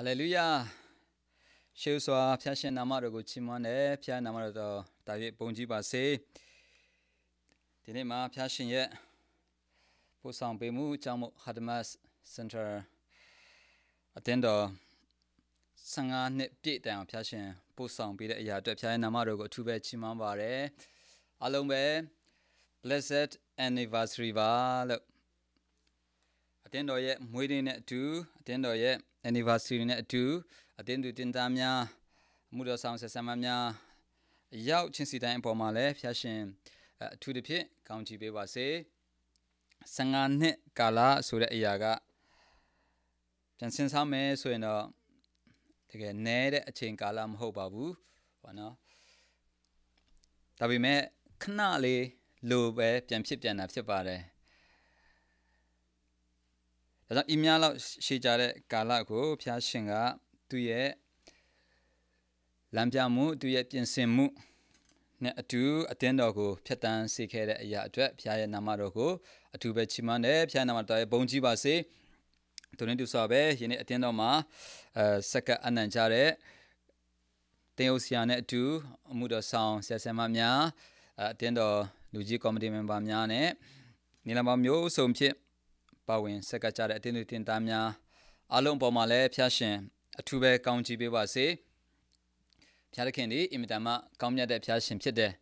ဟာလေလုယာရှေးစွာဖျားရှင်နာမတော်ကိုချီးမွမ်းတယ်ဖျားနာမတော်တော်တာ၍ပုံကြီးပါစေဒီနေ့မှာဖျားရှင်ရဲ့ပို့ဆောင်ပေးမှုအကြောင်းမို့ဟာဒမတ်စင်တာအတင်းတော်15နှစ်ပြည့်တိုင်အောင်ဖျားရှင်ပို့ဆောင်ပေးတဲ့အရာအတွက်ဖျားရဲ့နာမတော်ကိုအထူးပဲချီးမွမ်းပါရယ်အားလုံးပဲ blessed anniversary ပါလို့အတင်းတော်ရဲ့မွေးနေ့နဲ့အတူအတင်းတော်ရဲ့ anniversary နဲ့အတူအတင်းသူတင်သားများမှုတော်ဆောင်ဆက်ဆံမများရောက်ချင်းစီတိုင်းအပေါ်မှာလည်းဖျားရှင်အထူးသဖြင့်ကောင်းချီးပေးပါစေ15နှစ်ကာလဆိုတဲ့အရာကပြန်စင်စားမယ်ဆိုရင်တော့တကယ်နည်းတဲ့အချိန်ကာလမဟုတ်ပါဘူးဟောနော်ဒါပေမဲ့ခဏလေးလိုပဲပြန်ဖြစ်ပြန်တာဖြစ်ပါတယ်ဒါကြောင့်ဤများလောက်ရှည်ကြတဲ့ကာလကိုဘုရားရှင်ကသူ့ရဲ့လမ်းပြမှုသူ့ရဲ့ပြင်ဆင်မှုနဲ့အတူအတင်းတော်ကိုဖျက်တမ်းစေခဲ့တဲ့အရာအတွက်ဘုရားရဲ့နာမတော်ကိုအထူးပဲချီးမွမ်းတယ်ဘုရားနာမတော်ရဲ့ဘုန်းကြီးပါစေသူနဲ့တူစွာပဲယနေ့အတင်းတော်မှာအဲစက္ကအနံ့ကြတဲ့တင်ယုတ်ဆရာနဲ့အတူအမှုတော်ဆောင်ဆရာဆရာမများအတင်းတော်လူကြီးကော်မတီမန်ဘာများနဲ့နေလမမျိုးစုံဖြစ်ပါဝင်ဆက်ကပ်ကြတဲ့အတင်းသူတင်သားများအားလုံးပေါ်မှာလည်းဖျားရှင်အထူးပဲကောင်းချီးပေးပါစေဖျားသခင်ဒီအင်မတန်မှကောင်းမြတ်တဲ့ဖျားရှင်ဖြစ်တယ်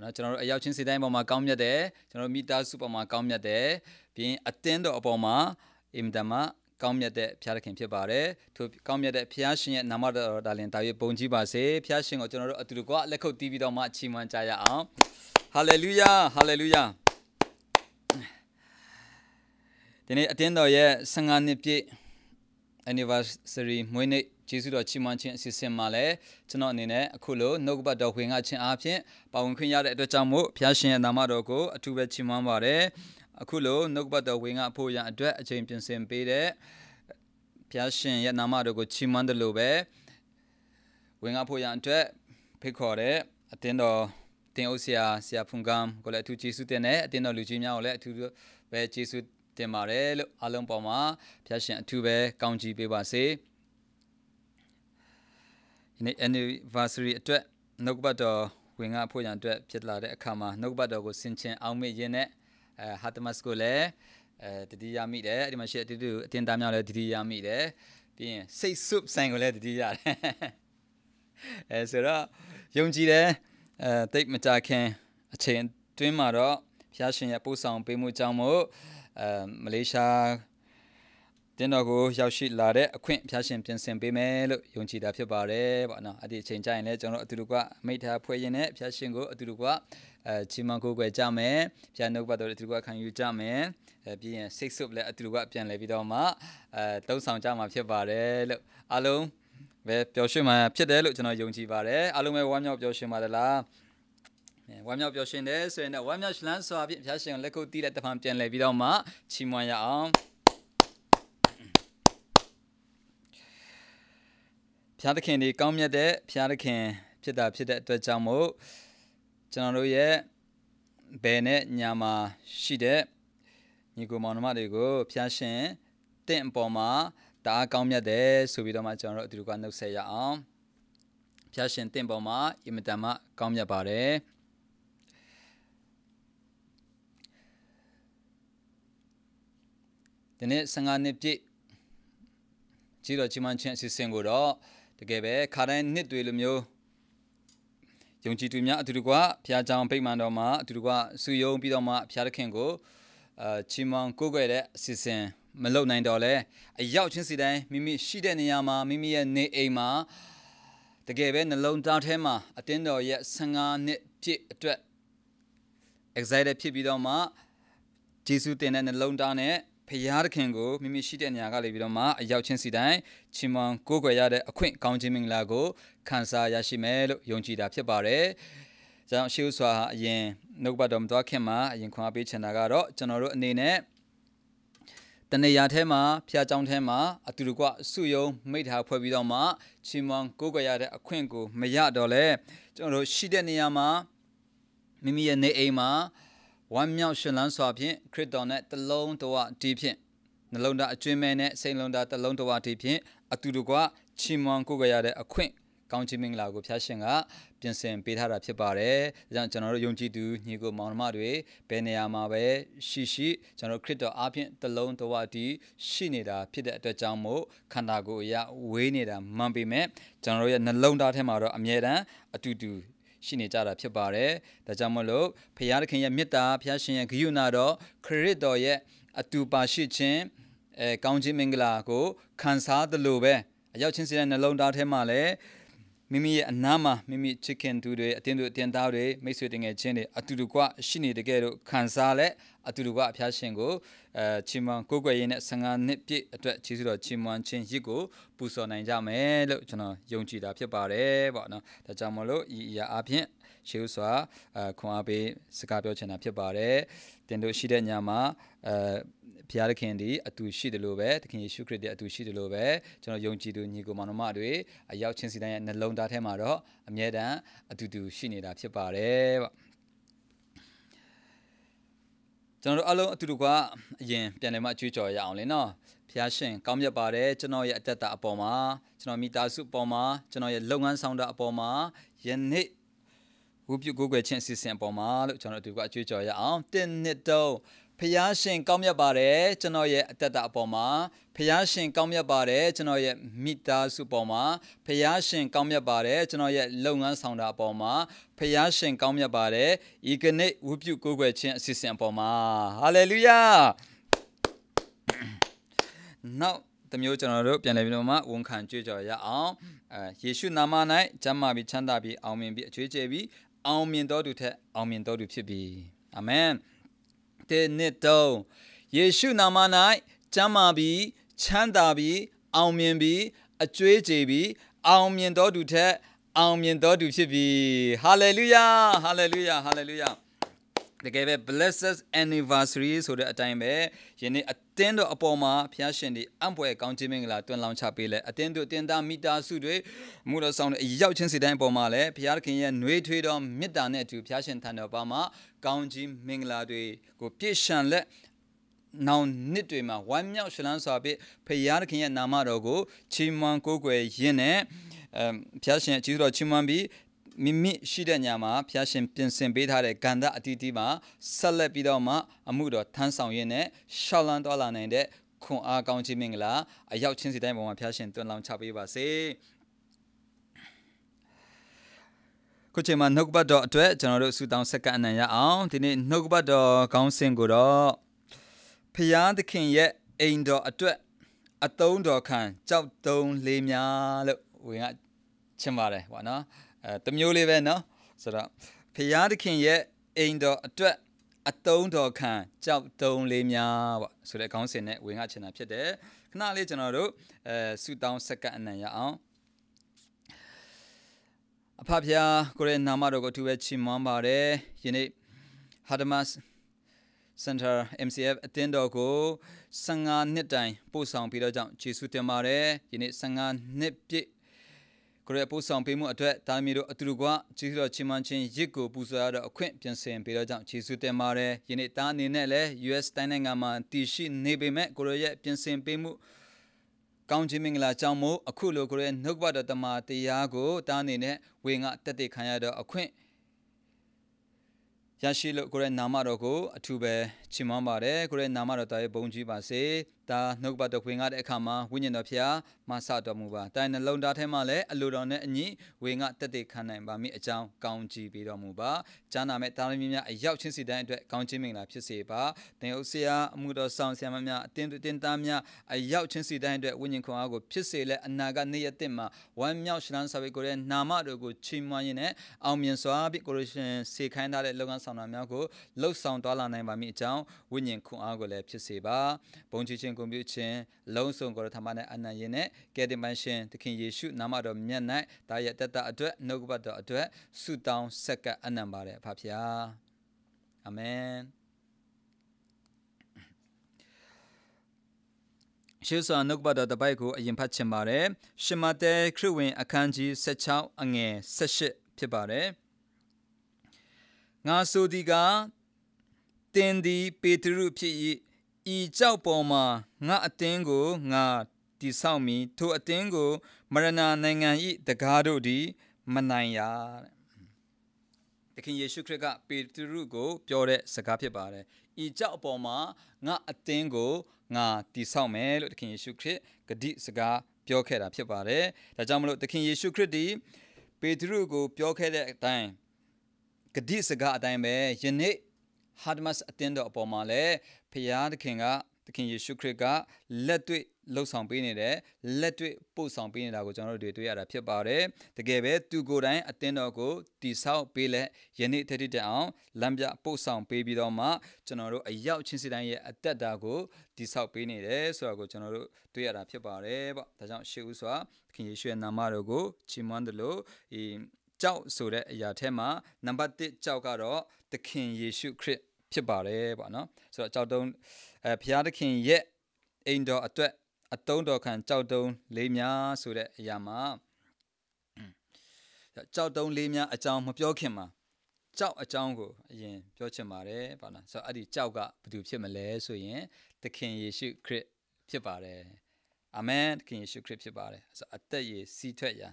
เนาะကျွန်တော်တို့အရောက်ချင်းစီတိုင်းပေါ်မှာကောင်းမြတ်တယ်ကျွန်တော်မိသားစုပေါ်မှာကောင်းမြတ်တယ်ပြီးရင်အတင်းတော်အပေါ်မှာအင်မတန်မှကောင်းမြတ်တဲ့ဘုရားသခင်ဖြစ်ပါတယ်သူကောင်းမြတ်တဲ့ဘုရားရှင်ရဲ့နာမတော်ဒါလင်တာ၍ပုံကြီးပါစေဘုရားရှင်ကိုကျွန်တော်တို့အတူတကွလက်ခုပ်တီးပြီးတော့မှချီးမွမ်းကြရအောင်ဟာလေလုယာဟာလေလုယာဒီနေ့အတင်းတော်ရဲ့15နှစ်ပြည့် anniversary မွေးနေ့ကျေးဇူးတော်ချီးမွမ်းခြင်းအစီအစဉ်မှာလည်းကျွန်တော်အနေနဲ့အခုလိုနှုတ်ကပတ်တော်ဝင်ကခြင်းအားဖြင့်ပါဝင်ခွင့်ရတဲ့အတွက်ကြောင့်မို့ဘုရားရှင်ရဲ့နာမတော်ကိုအထူးပဲချီးမွမ်းပါရယ်အခုလိုနှုတ်ကပတ်တော်ဝင်ကဖို့ရန်အတွက်အချိန်ပြင်ဆင်ပေးတဲ့ဘုရားရှင်ရဲ့နာမတော်ကိုချီးမွမ်းတယ်လို့ပဲဝင်ကဖို့ရန်အတွက်ဖိတ်ခေါ်တဲ့အတင်းတော်တင်အုပ်ဆရာဆရာဖွန်ကမ်ကိုလည်းအထူးကျေးဇူးတင်တဲ့အတင်းတော်လူကြီးများကိုလည်းအထူးပဲကျေးဇူးတင်ပါတယ်လို့အားလုံးပေါ်မှာဖျက်ရှင်အထူးပဲကောင်းချီးပေးပါစေဒီနေ့ anniversary အတွက်နှုတ်ဘတ်တော်ဝင်ငါဖို့ရန်အတွက်ဖြစ်လာတဲ့အခါမှာနှုတ်ဘတ်တော်ကိုဆင်ခြင်အောင်မေ့ရင်းနဲ့အဲဟာတမတ်စ်ကိုလည်းအဲတတိယမိတယ်အဲ့ဒီမှာရှိအတူတူအတင်သားများလည်းတတိယမိတယ်ပြီးရင်စိတ်ဆုပ်ဆိုင်ကိုလည်းတတိယရတယ်အဲဆိုတော့ယုံကြည်တယ်အဲတိတ်မကြခင်အချိန်တွင်းမှာတော့ဖျားရှင်ရဲ့ပို့ဆောင်ပေးမှုကြောင့်မို့အဲမလေးရှားတင်းတော်ကိုရောက်ရှိလာတဲ့အခွင့်ဖျားရှင်ပြင်ဆင်ပေးမယ်လို့ယုံကြည်တာဖြစ်ပါတယ်ပေါ့နော်အဲ့ဒီအချိန်ကျရင်လည်းကျွန်တော်အတူတူကမိထားဖွဲ့ရင်နဲ့ဖျားရှင်ကိုအတူတူကအဲချီမန်ကိုကိုယ်ကြမယ်ဖျားနှုတ်ပတ်တော်အတူတူကခံယူကြမယ်အဲပြီးရင် six soup လည်းအတူတူကပြန်လဲပြီးတော့မှအဲတုံးဆောင်ကြမှာဖြစ်ပါတယ်လို့အားလုံးပဲပျော်ရွှင်မှာဖြစ်တယ်လို့ကျွန်တော်ယုံကြည်ပါတယ်အားလုံးပဲဝမ်းမြောက်ပျော်ရွှင်ပါသလားဝမ်းမြောက်ပျော်ရွှင်တယ်ဆိုရင်တော့ဝမ်းမြောက်လန်းစွာဖြင့်ဘုရားရှင်ကိုလက်ခုပ်တီးတဲ့တဖန်ပြန်လှည့်ပြီးတော့မှချီးမွမ်းရအောင်ဘုရားသခင်ဒီကောင်းမြတ်တဲ့ဘုရားသခင်ဖြစ်တာဖြစ်တဲ့အတွက်ကြောင့်မို့ကျွန်တော်တို့ရဲ့ဘယ်နဲ့ညာမှာရှိတဲ့ညီကိုမောင်နှမတွေကိုဖျားရှင်တင့်အပေါ်မှာတအားကောင်းမြတ်တယ်ဆိုပြီးတော့မှကျွန်တော်တို့အတူတူကနှုတ်ဆက်ရအောင်ဖျားရှင်တင့်ပေါ်မှာအင်မတန်မှကောင်းမြတ်ပါတယ်ဒီနေ့15နှစ်ပြည့်ကြီးတော်ကြီးမန်ချင်းအစီအစဉ်ကိုတော့တကယ်ပဲခါတိုင်းနှစ်တွေလိုမျိုးယုံကြည်သူများအတူတကွဘုရားကျောင်းပိတ်မှန်တော်မှာအတူတကွစုယုံပြီးတော့မှဘုရားသခင်ကိုအာချီးမွမ်းကိုးကွယ်တဲ့အစီအစဉ်မလုပ်နိုင်တော့လဲအရောက်ချင်းစီတိုင်းမိမိရှိတဲ့နေရာမှာမိမိရဲ့နေအိမ်မှာတကယ်ပဲနှလုံးသားထဲမှာအတင်းတော်ရဲ့15နှစ်ပြည့်အတွက် excited ဖြစ်ပြီးတော့မှဂျေစုတင်တဲ့နှလုံးသားနဲ့ဖရာသခင်ကိုမိမိရှိတဲ့နေရာကနေပြီးတော့မှအရောက်ချင်းစီတိုင်းချီးမွမ်းကိုးကွယ်ရတဲ့အခွင့်ကောင်းခြင်းမင်္ဂလာကိုခံစားရရှိမယ်လို့ယုံကြည်တာဖြစ်ပါတယ်။ကျွန်တော်ရှိဥစွာအရင်နှုတ်ပတ်တော်မတော်ခင်မှာအရင်ခွန်အားပေးချင်တာကတော့ကျွန်တော်တို့အနေနဲ့တနေရာထဲမှာဖျားကြောင်းထဲမှာအတူတကွစုယုံမိထားဖွဲ့ပြီးတော့မှချီးမွမ်းကိုးကွယ်ရတဲ့အခွင့်ကိုမရတော့လဲကျွန်တော်တို့ရှိတဲ့နေရာမှာမိမိရဲ့နေအိမ်မှာဝမ်းမြောက်ရှင်လန်းစွာဖြင့်ခရစ်တော်နဲ့တလုံးတော်အတီးဖြင့်နှလုံးသားအကျွင်းမဲနဲ့စိတ်လုံးသားတလုံးတော်အတီးဖြင့်အတူတကွချီးမွမ်းကိုးကွယ်ရတဲ့အခွင့်ကောင်းချီးမင်္ဂလာကိုဖျားရှင်ကပြင်ဆင်ပေးထားတာဖြစ်ပါတယ်။ဒါကြောင့်ကျွန်တော်တို့ယုံကြည်သူညီကိုမောင်နှမတွေဘယ်နေရာမှာပဲရှိရှိကျွန်တော်ခရစ်တော်အားဖြင့်တလုံးတော်ဝတီ ရှိနေတာဖြစ်တဲ့အတွက်ကြောင့်မို့ခန္ဓာကိုယ်အရဝေးနေတာမှန်ပေမဲ့ကျွန်တော်တို့ရဲ့နှလုံးသားထဲမှာတော့အမြဲတမ်းအတူတူရှိနေကြတာဖြစ်ပါတယ်။ဒါကြောင့်မလို့ဖရာသခင်ရဲ့မေတ္တာဖရာရှင်ရဲ့ဂရုဏာတော်ခရစ်တော်ရဲ့အတူပါရှိခြင်းအဲကောင်းခြင်းမင်္ဂလာကိုခံစားသလိုပဲအရောက်ချင်းစီတဲ့နှလုံးသားထဲမှာလည်းမိမိရဲ့အနားမှာမိမိချစ်ခင်သူတွေအတင်းသူအတင်းသားတွေမိတ်ဆွေတငယ်ချင်းတွေအတူတကွရှိနေတကယ်လို့ခံစားလက်အတူတူကအဖျားရှင်ကိုအဲချီမွန်ကိုးကွယ်ရေးနဲ့15နှစ်ပြည့်အတွက်ကျေးဇူးတော်ချီမွန်ချင်းရစ်ကိုပူဇော်နိုင်ကြမယ်လို့ကျွန်တော်ယုံကြည်တာဖြစ်ပါတယ်ပေါ့နော်ဒါကြောင့်မလို့ဤအရာအပြင်ရှေးဥစွာအခွန်အားပေးစကားပြောချင်တာဖြစ်ပါတယ်တင်တို့ရှိတဲ့ညမှာအဲဘုရားသခင်ဒီအတူရှိတယ်လို့ပဲသခင်ယေရှုခရစ်ရဲ့အတူရှိတယ်လို့ပဲကျွန်တော်ယုံကြည်သူညီကိုမောင်နှမတွေအရောက်ချင်းစီတိုင်းရဲ့နှလုံးသားထဲမှာတော့အမြဲတမ်းအတူတူရှိနေတာဖြစ်ပါတယ်ပေါ့ကျွန်တော်တို့အလုံးအတူတကွအရင်ပြန်လည်မှအကျွေးကြော်ရအောင်လေနော်ဖျားရှင်ကောင်းမြတ်ပါတယ်ကျွန်တော်ရဲ့အတ္တအပေါ်မှာကျွန်တော်မိသားစုအပေါ်မှာကျွန်တော်ရဲ့လုပ်ငန်းဆောင်တာအပေါ်မှာယနေ့ဝုပြုကိုကိုွယ်ချင်းအစီအစဉ်အပေါ်မှာလို့ကျွန်တော်တို့ကအကျွေးကြော်ရအောင်1 2 3ဖျားရှင်ကောင်းမြတ်ပါတယ်ကျွန်တော်ရဲ့အတ္တအပေါ်မှာဖျားရှင်ကောင်းမြတ်ပါတယ်ကျွန်တော်ရဲ့မိသားစုပေါ်မှာဖျားရှင်ကောင်းမြတ်ပါတယ်ကျွန်တော်ရဲ့လုပ်ငန်းဆောင်တာအပေါ်မှာဖျားရှင်ကောင်းမြတ်ပါတယ်ဤကနေ့ဝိပုကိုးကွယ်ခြင်းအစီအစဉ်အပေါ်မှာဟာလေလုယာနောက်တမျိုးကျွန်တော်တို့ပြန်လည်ပြီးတော့မှဝန်ခံကြွကြော်ရအောင်အဲယေရှုနာမ၌ကျမ်းမာပြီးချမ်းသာပြီးအောင်မြင်ပြီးအချွေးကျပြီးအောင်မြင်တော်သူထက်အောင်မြင်တော်သူဖြစ်ပြီးအာမင်တဲ့နှစ်တုံးယေရှုနာမ၌ကျမ်းမာပြီးချမ်းသာပြီးအောင်မြင်ပြီးအကျွေးကြေပြီးအောင်မြင်တော်သူထက်အောင်မြင်တော်သူဖြစ်ပြီဟာလေလုယာဟာလေလုယာဟာလေလုယာတကယ်ပဲ blessed anniversary ဆိုတဲ့အတိုင်းပဲယနေ့အတင်းတို့အပေါ်မှာဖျားရှင်ဒီအံ့ဖွယ်ကောင်းခြင်းမင်္ဂလာတွင်လောင်းချပေးလဲအတင်းတို့တင်သားမိသားစုတွေမှုတော်ဆောင်တဲ့ရောက်ချင်းစီတိုင်းအပေါ်မှာလဲဖျားခင်ရဲ့နှွေးထွေးတော်မေတ္တာနဲ့အတူဖျားရှင်ထံတော်ပါမှာကောင်းကြီးမင်္ဂလာတွေကိုပြည့်ရှံလက်နောင်နှစ်တွေမှာဝမ်းမြောက်ရှလန်းစွာဖြင့်ဖရာသခင်ရဲ့နာမတော်ကိုချီးမွမ်းကိုးကွယ်ရင်းနဲ့အဲဖျားရှင်ကျေးဇူးတော်ချီးမွမ်းပြီးမိမိရှိတဲ့ညမှာဖျားရှင်ပြင်ဆင်ပေးထားတဲ့ကန္တအတီးတီးမှာဆက်လက်ပြီးတော့မှအမှုတော်ထမ်းဆောင်ရင်းနဲ့ရှောက်လန်းတော်လာနိုင်တဲ့ခွန်အားကောင်းခြင်းမင်္ဂလာ အရောက်ချင်းစီတိုင်းပေါ်မှာဖျားရှင်တွင်လောင်ချပေးပါစေ။ခုချိန်မှာနှုတ်ဘတ်တော်အတွက်ကျွန်တော်တို့ဆုတောင်းဆက်ကအနံရအောင်ဒီနေ့နှုတ်ဘတ်တော်ခေါင်းစဉ်ကိုတော့ဖျားသခင်ရဲ့အိမ်တော်အတွက်အသုံးတော်ခံကြောက်တုံးလေးများလို့ဝင်ကချင်ပါတယ်ဗောနော်အဲတမျိုးလေးပဲနော်ဆိုတော့ဖျားသခင်ရဲ့အိမ်တော်အတွက်အတုံးတော်ခံကြောက်တုံးလေးများပေါ့ဆိုတဲ့ခေါင်းစဉ်နဲ့ဝင်ရချင်တာဖြစ်တယ်ခဏလေးကျွန်တော်တို့အဲဆူတောင်းစက္ကန့်အနံရအောင်အဖဖျားကိုရဲနာမတော်ကိုအထူးပဲချီးမွမ်းပါတယ်ယနေ့ဟာဒမတ်စင်တာ MCF အတင်းတော်ကို15နှစ်တိုင်ပို့ဆောင်ပြီးတော့ကြောင့်ယေရှုတင်ပါတယ်ယနေ့15နှစ်ပြည့်ကိုရဲပို့ဆောင်ပေးမှုအတွက်တာမီတို့အတူတကွယေရှုတော်ချီးမွမ်းခြင်းရစ်ကိုပူဇော်ရတော့အခွင့်ပြင်ဆင်ပြီးတော့ကြောင့်ယေရှုတင်ပါတယ်ယနေ့တာအနေနဲ့လည်း US တိုင်းနိုင်ငံမှာတည်ရှိနေပေမဲ့ကိုရဲရဲ့ပြင်ဆင်ပေးမှုကောင်းခြင်းမင်္ဂလာကြောင့်မို့အခုလိုကိုရဲနှုတ်ဘတော်တမန်တရားကိုတားအနေနဲ့ဝေငါတက်တဲ့ခံရတော့အခွင့်ရရှိလို့ကိုရဲနာမတော်ကိုအထူးပဲချီးမွမ်းပါတယ်ကိုရဲနာမတော်တားရဲ့ဘုန်းကြီးပါစေဒါနှုတ်ပတ်တော်ဝင်ကားတဲ့အခါမှာဝိညာဉ်တော်ဖျားမဆတော်မူပါတိုင်နှလုံးသားထဲမှာလည်းအလိုတော်နဲ့အညီဝင်ကတက်တဲ့ခံနိုင်ပါမိအကြောင်းကောင်းချီးပေးတော်မူပါကြားနာမဲ့တာဝန်များများအရောက်ချင်းစီတိုင်းအတွက်ကောင်းချီးမင်္ဂလာဖြစ်စေပါသင်ဟုတ်ဆရာအမှုတော်ဆောင်ဆရာမများအတင်းတင်းသားများအရောက်ချင်းစီတိုင်းအတွက်ဝိညာဉ်ခွန်အားကိုဖြစ်စေလဲအနာဂတ်နေ့ရက်တင်မှာဝမ်းမြောက်ရှင်လန်းစာပေကိုရဲ့နာမတော်ကိုချီးမွမ်းရင်းနဲ့အောင်မြင်စွာပြီးကိုလိုရှင်စေခိုင်းထားတဲ့လုပ်ငန်းဆောင်တာများကိုလှုပ်ဆောင်သွားလာနိုင်ပါမိအကြောင်းဝိညာဉ်ခွန်အားကိုလည်းဖြစ်စေပါဘုံချီးခြင်းဂုဏ်ပြုခြင်းလုံးစုံကိုယ်တော်ထမနဲ့အနန္ရင်နဲ့ကယ်တင်ပန်းရှင်သခင်ယေရှုနာမတော်မြတ်၌ဒါရဲ့တက်တာအတွက်နှုတ်ကပတ်တော်အတွက်ဆုတောင်းဆက်ကပ်အနံပါတယ်ဖဖျားအာမင်ရှေးစွာနှုတ်ပတ်တော်တပိုက်ကိုအရင်ဖတ်ချင်ပါတယ်ရှမတဲခရစ်ဝင်အခန်းကြီး16အငယ်18ဖြစ်ပါတယ်ငါဆိုဒီကတင်သည်ပေတရုဖြစ်၏ဤကြောက်ပေါ်မှာငါအတင်းကိုငါတည်ဆောက်မည်ထိုအတင်းကိုမရဏနိုင်ငံ၏တကားတို့သည်မနိုင်ရတဲ့သခင်ယေရှုခရစ်ကပေတရုကိုပြောတဲ့စကားဖြစ်ပါတယ်။ဤကြောက်အပေါ်မှာငါအသင်းကိုငါတည်ဆောက်မယ်လို့သခင်ယေရှုခရစ်ဂတိစကားပြောခဲ့တာဖြစ်ပါတယ်။ဒါကြောင့်မလို့သခင်ယေရှုခရစ်ဒီပေတရုကို ပြောခဲ့တဲ့အတိုင်းဂတိစကားအတိုင်းပဲယနေ့ဟာဒမတ်အတင်းတော်အပေါ်မှာလည်းဖရာသခင်ကသခင်ယေရှုခရစ်ကလက်တွေ့လှုပ်ဆောင်ပေးနေတဲ့လက်တွေ့ပို့ဆောင်ပေးနေတာကိုကျွန်တော်တို့တွေတွေ့ရတာဖြစ်ပါတယ်။တကယ်ပဲသူကိုယ်တိုင်အတင်းတော်ကိုတိဆောက်ပေးလက်ယနေ့ထက်ထက်အောင်လမ်းပြပို့ဆောင်ပေးပြီးတော့မှကျွန်တော်တို့အရောက်ချင်းစီတိုင်းရဲ့အသက်တာကိုတိဆောက်ပေးနေတယ်ဆိုတာကိုကျွန်တော်တို့တွေ့ရတာဖြစ်ပါတယ်ပေါ့။ဒါကြောင့်ရှေးဦးစွာသခင်ယေရှုရဲ့နာမတော်ကိုချီးမွမ်းတယ်လို့ကြောက်ဆိုတဲ့အရာထဲမှာနံပါတ်1ကြောက်ကတော့သခင်ယေရှုခရစ်ဖြစ်ပါတယ်ပေါ့နော်ဆိုတော့ကြောက်တုံးအဲဘုရားသခင်ရဲ့အိမ်တော်အတွက်အတုံးတော်ခံကြောက်တုံးလေးများဆိုတဲ့အရာမှာကြောက်တုံးလေးများအကြောင်းမပြောခင်မှာကြောက်အကြောင်းကိုအရင်ပြောချင်ပါတယ်ပေါ့နော်ဆိုတော့အဲ့ဒီကြောက်ကဘာလို့ဖြစ်မလဲဆိုရင်သခင်ယေရှုခရစ်ဖြစ်ပါတယ်အာမင်သခင်ယေရှုခရစ်ဖြစ်ပါတယ်ဆိုတော့အသက်ရည်စီးထွက်ရာ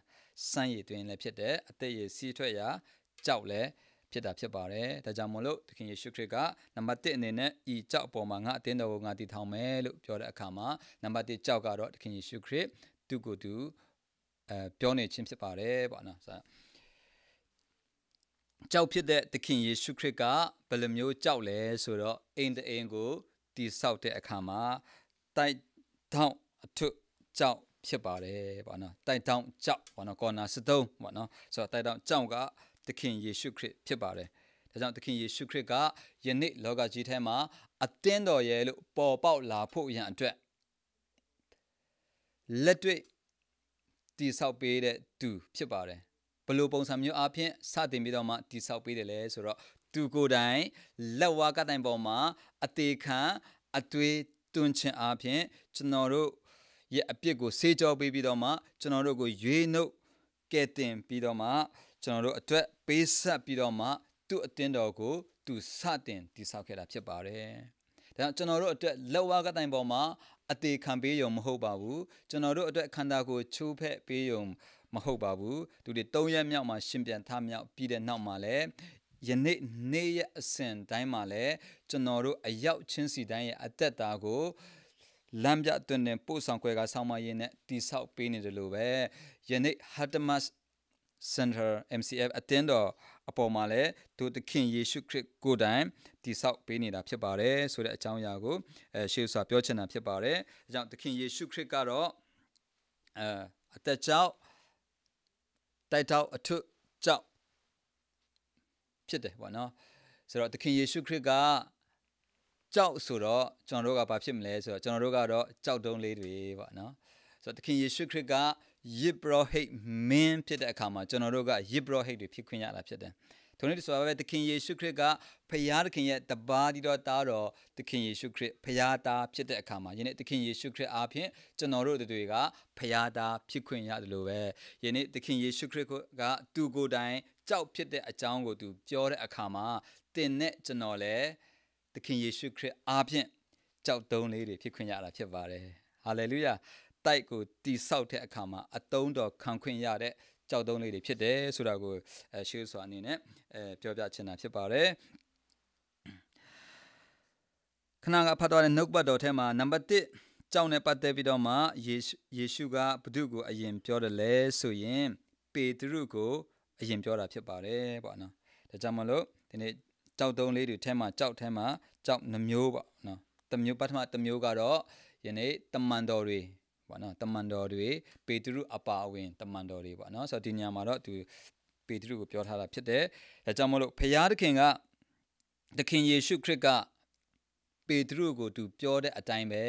စမ်းရည်တွင်လည်းဖြစ်တယ်အသက်ရည်စီးထွက်ရာကြောက်လည်းဖြစ်တာဖြစ်ပါတယ်။ဒါကြောင့်မို့လို့သခင်ယေရှုခရစ်ကနံပါတ်1အနေနဲ့ဤကြောက်ပေါ်မှာငါအသင်းတော်ကိုငါတည်ထောင်မယ်လို့ပြောတဲ့အခါမှာနံပါတ်1ကြောက်ကတော့သခင်ယေရှုခရစ်သူ့ကိုယ်သူအဲပြောနေခြင်းဖြစ်ပါတယ်ပေါ့နော်။ကြောက်ဖြစ်တဲ့သခင်ယေရှုခရစ်ကဘယ်လိုမျိုးကြောက်လဲဆိုတော့အိမ်တအိမ်ကိုတိဆောက်တဲ့အခါမှာတိုက်တောင့်အထွတ်ကြောက်ဖြစ်ပါတယ်ပေါ့နော်တိုက်တောင့်ကြောက်ပေါ့နော်ကော်နာ73ပေါ့နော်ဆိုတော့တိုက်တောင့်ကြောက်ကသခင်ယေရှုခရစ်ဖြစ်ပါတယ်။ဒါကြောင့်သခင်ယေရှုခရစ်ကယနေ့လောကကြီးထဲမှာအသင်းတော်ရဲ့လို့ပေါ်ပေါက်လာဖို့ရန်အတွက်လက်တွေ့တည်ဆောက်ပေးတဲ့သူဖြစ်ပါတယ်။ဘလို့ပုံစံမျိုးအပြင်စတင်ပြီးတော့မှတည်ဆောက်ပေးတယ်လဲဆိုတော့သူကိုယ်တိုင်လက်ဝါးကတိုင်ပေါ်မှာအသေးခံအသွေးတွန်းခြင်းအပြင်ကျွန်တော်တို့ရဲ့အပြစ်ကိုဆေးကြောပေးပြီးတော့မှကျွန်တော်တို့ကိုရွေးနှုတ်ကဲတင်ပြီးတော့မှကျွန်တော်တို့အတွက်ပေးဆက်ပြီးတော့မှ သူ့အသင်းတော်ကို သူစတင်တည်ဆောက်ခဲ့တာဖြစ်ပါတယ်။ဒါကြောင့်ကျွန်တော်တို့အတွက်လက်ဝါးကတိုင်ပေါ်မှာ အသေးခံပေးရုံမဟုတ်ပါဘူး။ကျွန်တော်တို့အတွက်ခန္ဓာကိုယ်ချိုးဖက်ပေးရုံမဟုတ်ပါဘူး။သူတွေ၃ရက်မြောက်မှာရှင်ပြန်ထမြောက်ပြီးတဲ့နောက်မှာလည်းယနေ့နေ့ရက်အစဉ်တိုင်းမှာလည်းကျွန်တော်တို့အရောက်ချင်းစီတိုင်းရဲ့အသက်တာကိုလမ်းပြအတွင်းနဲ့ပို့ဆောင်ခွဲကဆောင်းမရင်းနဲ့တိဆောက်ပေးနေတယ်လို့ပဲယနေ့ဟာတမတ် Center MCF အတင်းတော်အပေါ်မှာလည်းသူသခင်ယေရှုခရစ်ကိုယ်တိုင်တည်ဆောက်ပေးနေတာဖြစ်ပါတယ်ဆိုတဲ့အကြောင်းအရာကိုအဲရှေးစွာပြောချင်တာဖြစ်ပါတယ်။အဲကြောင့်သခင်ယေရှုခရစ်ကတော့အဲအသက်ကြောက်တိုက်တောက်အထွတ်ကြောက်ဖြစ်တယ်ပေါ့နော်။ဆိုတော့သခင်ယေရှုခရစ်ကကြောက်ဆိုတော့ကျွန်တော်တို့ကဘာဖြစ်မလဲဆိုတော့ကျွန်တော်တို့ကတော့ကြောက်တုံးလေးတွေပေါ့နော်။ဆိုတော့သခင်ယေရှုခရစ်ကယစ်ဘရဟိတ်မင်းဖြစ်တဲ့အခါမှာကျွန်တော်တို့ကယစ်ဘရဟိတ်တွေဖြစ်ခွင့်ရတာဖြစ်တယ်။ထိုနည်းဆိုပါပဲသခင်ယေရှုခရစ်ကဖခင်သခင်ရဲ့တပါးတိတော်သားတော်သခင်ယေရှုခရစ်ဖခင်သားဖြစ်တဲ့အခါမှာယနေ့သခင်ယေရှုခရစ်အားဖြင့်ကျွန်တော်တို့တွေကဖခင်သားဖြစ်ခွင့်ရတယ်လို့ပဲယနေ့သခင်ယေရှုခရစ်ကသူကိုယ်တိုင်ကြောက်ဖြစ်တဲ့အကြောင်းကိုသူပြောတဲ့အခါမှာတင်နဲ့ကျွန်တော်လည်းသခင်ယေရှုခရစ်အားဖြင့်ကြောက်တုံးလေးတွေဖြစ်ခွင့်ရတာဖြစ်ပါတယ်။ဟာလေလုယာ။တိုက်ကိုတိဆောက်တဲ့အခါမှာအတုံးတော်ခံခွင့်ရတဲ့ကြောက်တုံးလေးတွေဖြစ်တယ်ဆိုတာကိုအရှုစွာအနေနဲ့အပြောပြချင်တာဖြစ်ပါတယ်ခဏကဖတ်တော်တဲ့နှုတ်ပတ်တော်ထဲမှာနံပါတ်1ကြောက်နဲ့ပတ်သက်ပြီးတော့မှယေရှုကဘုသူ့ကိုအရင်ပြောတယ်လဲဆိုရင်ပေတရုကိုအရင်ပြောတာဖြစ်ပါတယ်ပေါ့နော်ဒါကြောင့်မလို့ဒီနေ့ကြောက်တုံးလေးတွေထဲမှာကြောက်ထဲမှာကြောက်နှမျိုးပေါ့နော်တမျိုးပထမတမျိုးကတော့ယနေ့တမန်တော်တွေပေါ့နော်တမန်တော်တွေပေတရုအပါအဝင်တမန်တော်တွေပေါ့နော်ဆိုတော့ဒီညမှာတော့သူပေတရုကိုပြောထားတာဖြစ်တယ်ဒါကြောင့်မလို့ဖရာသခင်ကသခင်ယေရှုခရစ်ကပေတရုကိုသူပြောတဲ့အတိုင်းပဲ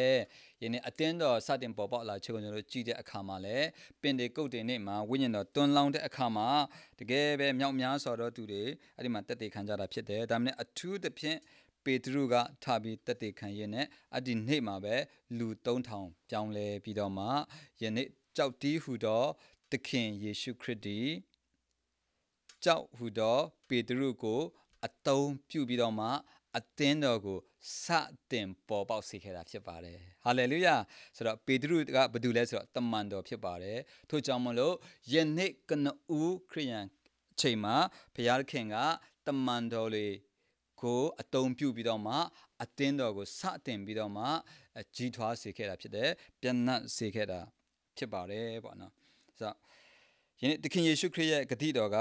ယနေ့အတင်းတော်စတင်ပေါ်ပေါက်လာချက်ကိုကျွန်တော်တို့ကြည့်တဲ့အခါမှာလည်းပင်တေကုတ်တင်နေ့မှာဝိညာဉ်တော်တွန်းလောင်းတဲ့အခါမှာတကယ်ပဲမြောက်များစွာသောသူတွေအဲ့ဒီမှာတက်တည်ခံကြတာဖြစ်တယ်ဒါမှမဟုတ်အထူးသဖြင့်ပေတရုကထပြီးတက်တေခံရင်းနဲ့အဒီနေ့မှာပဲလူ3000ပြောင်းလဲပြီးတော့မှယနေ့ကြောက်တီးဟူသောသခင်ယေရှုခရစ်သည်ကြောက်ဟူသောပေတရုကိုအတုံးပြုပြီးတော့မှအသင်းတော်ကိုစတင်ပေါ်ပေါက်စေခဲ့တာဖြစ်ပါတယ်။ဟာလေလုယာဆိုတော့ပေတရုကဘာတူလဲဆိုတော့တမန်တော်ဖြစ်ပါတယ်။ထို့ကြောင့်မလို့ယနေ့ကနဦးခရိယန်ချိန်မှာဘုရားခင်ကတမန်တော်လေးကိုအတုံပြုပြီးတော့မှအတင်းတော်ကိုစတင်ပြီးတော့မှကြီးထွားစေခဲ့တာဖြစ်တယ်ပြန့်နှံ့စေခဲ့တာဖြစ်ပါတယ်ပေါ့နော်ဆိုတော့ယနေ့သခင်ယေရှုခရစ်ရဲ့ဂတိတော်က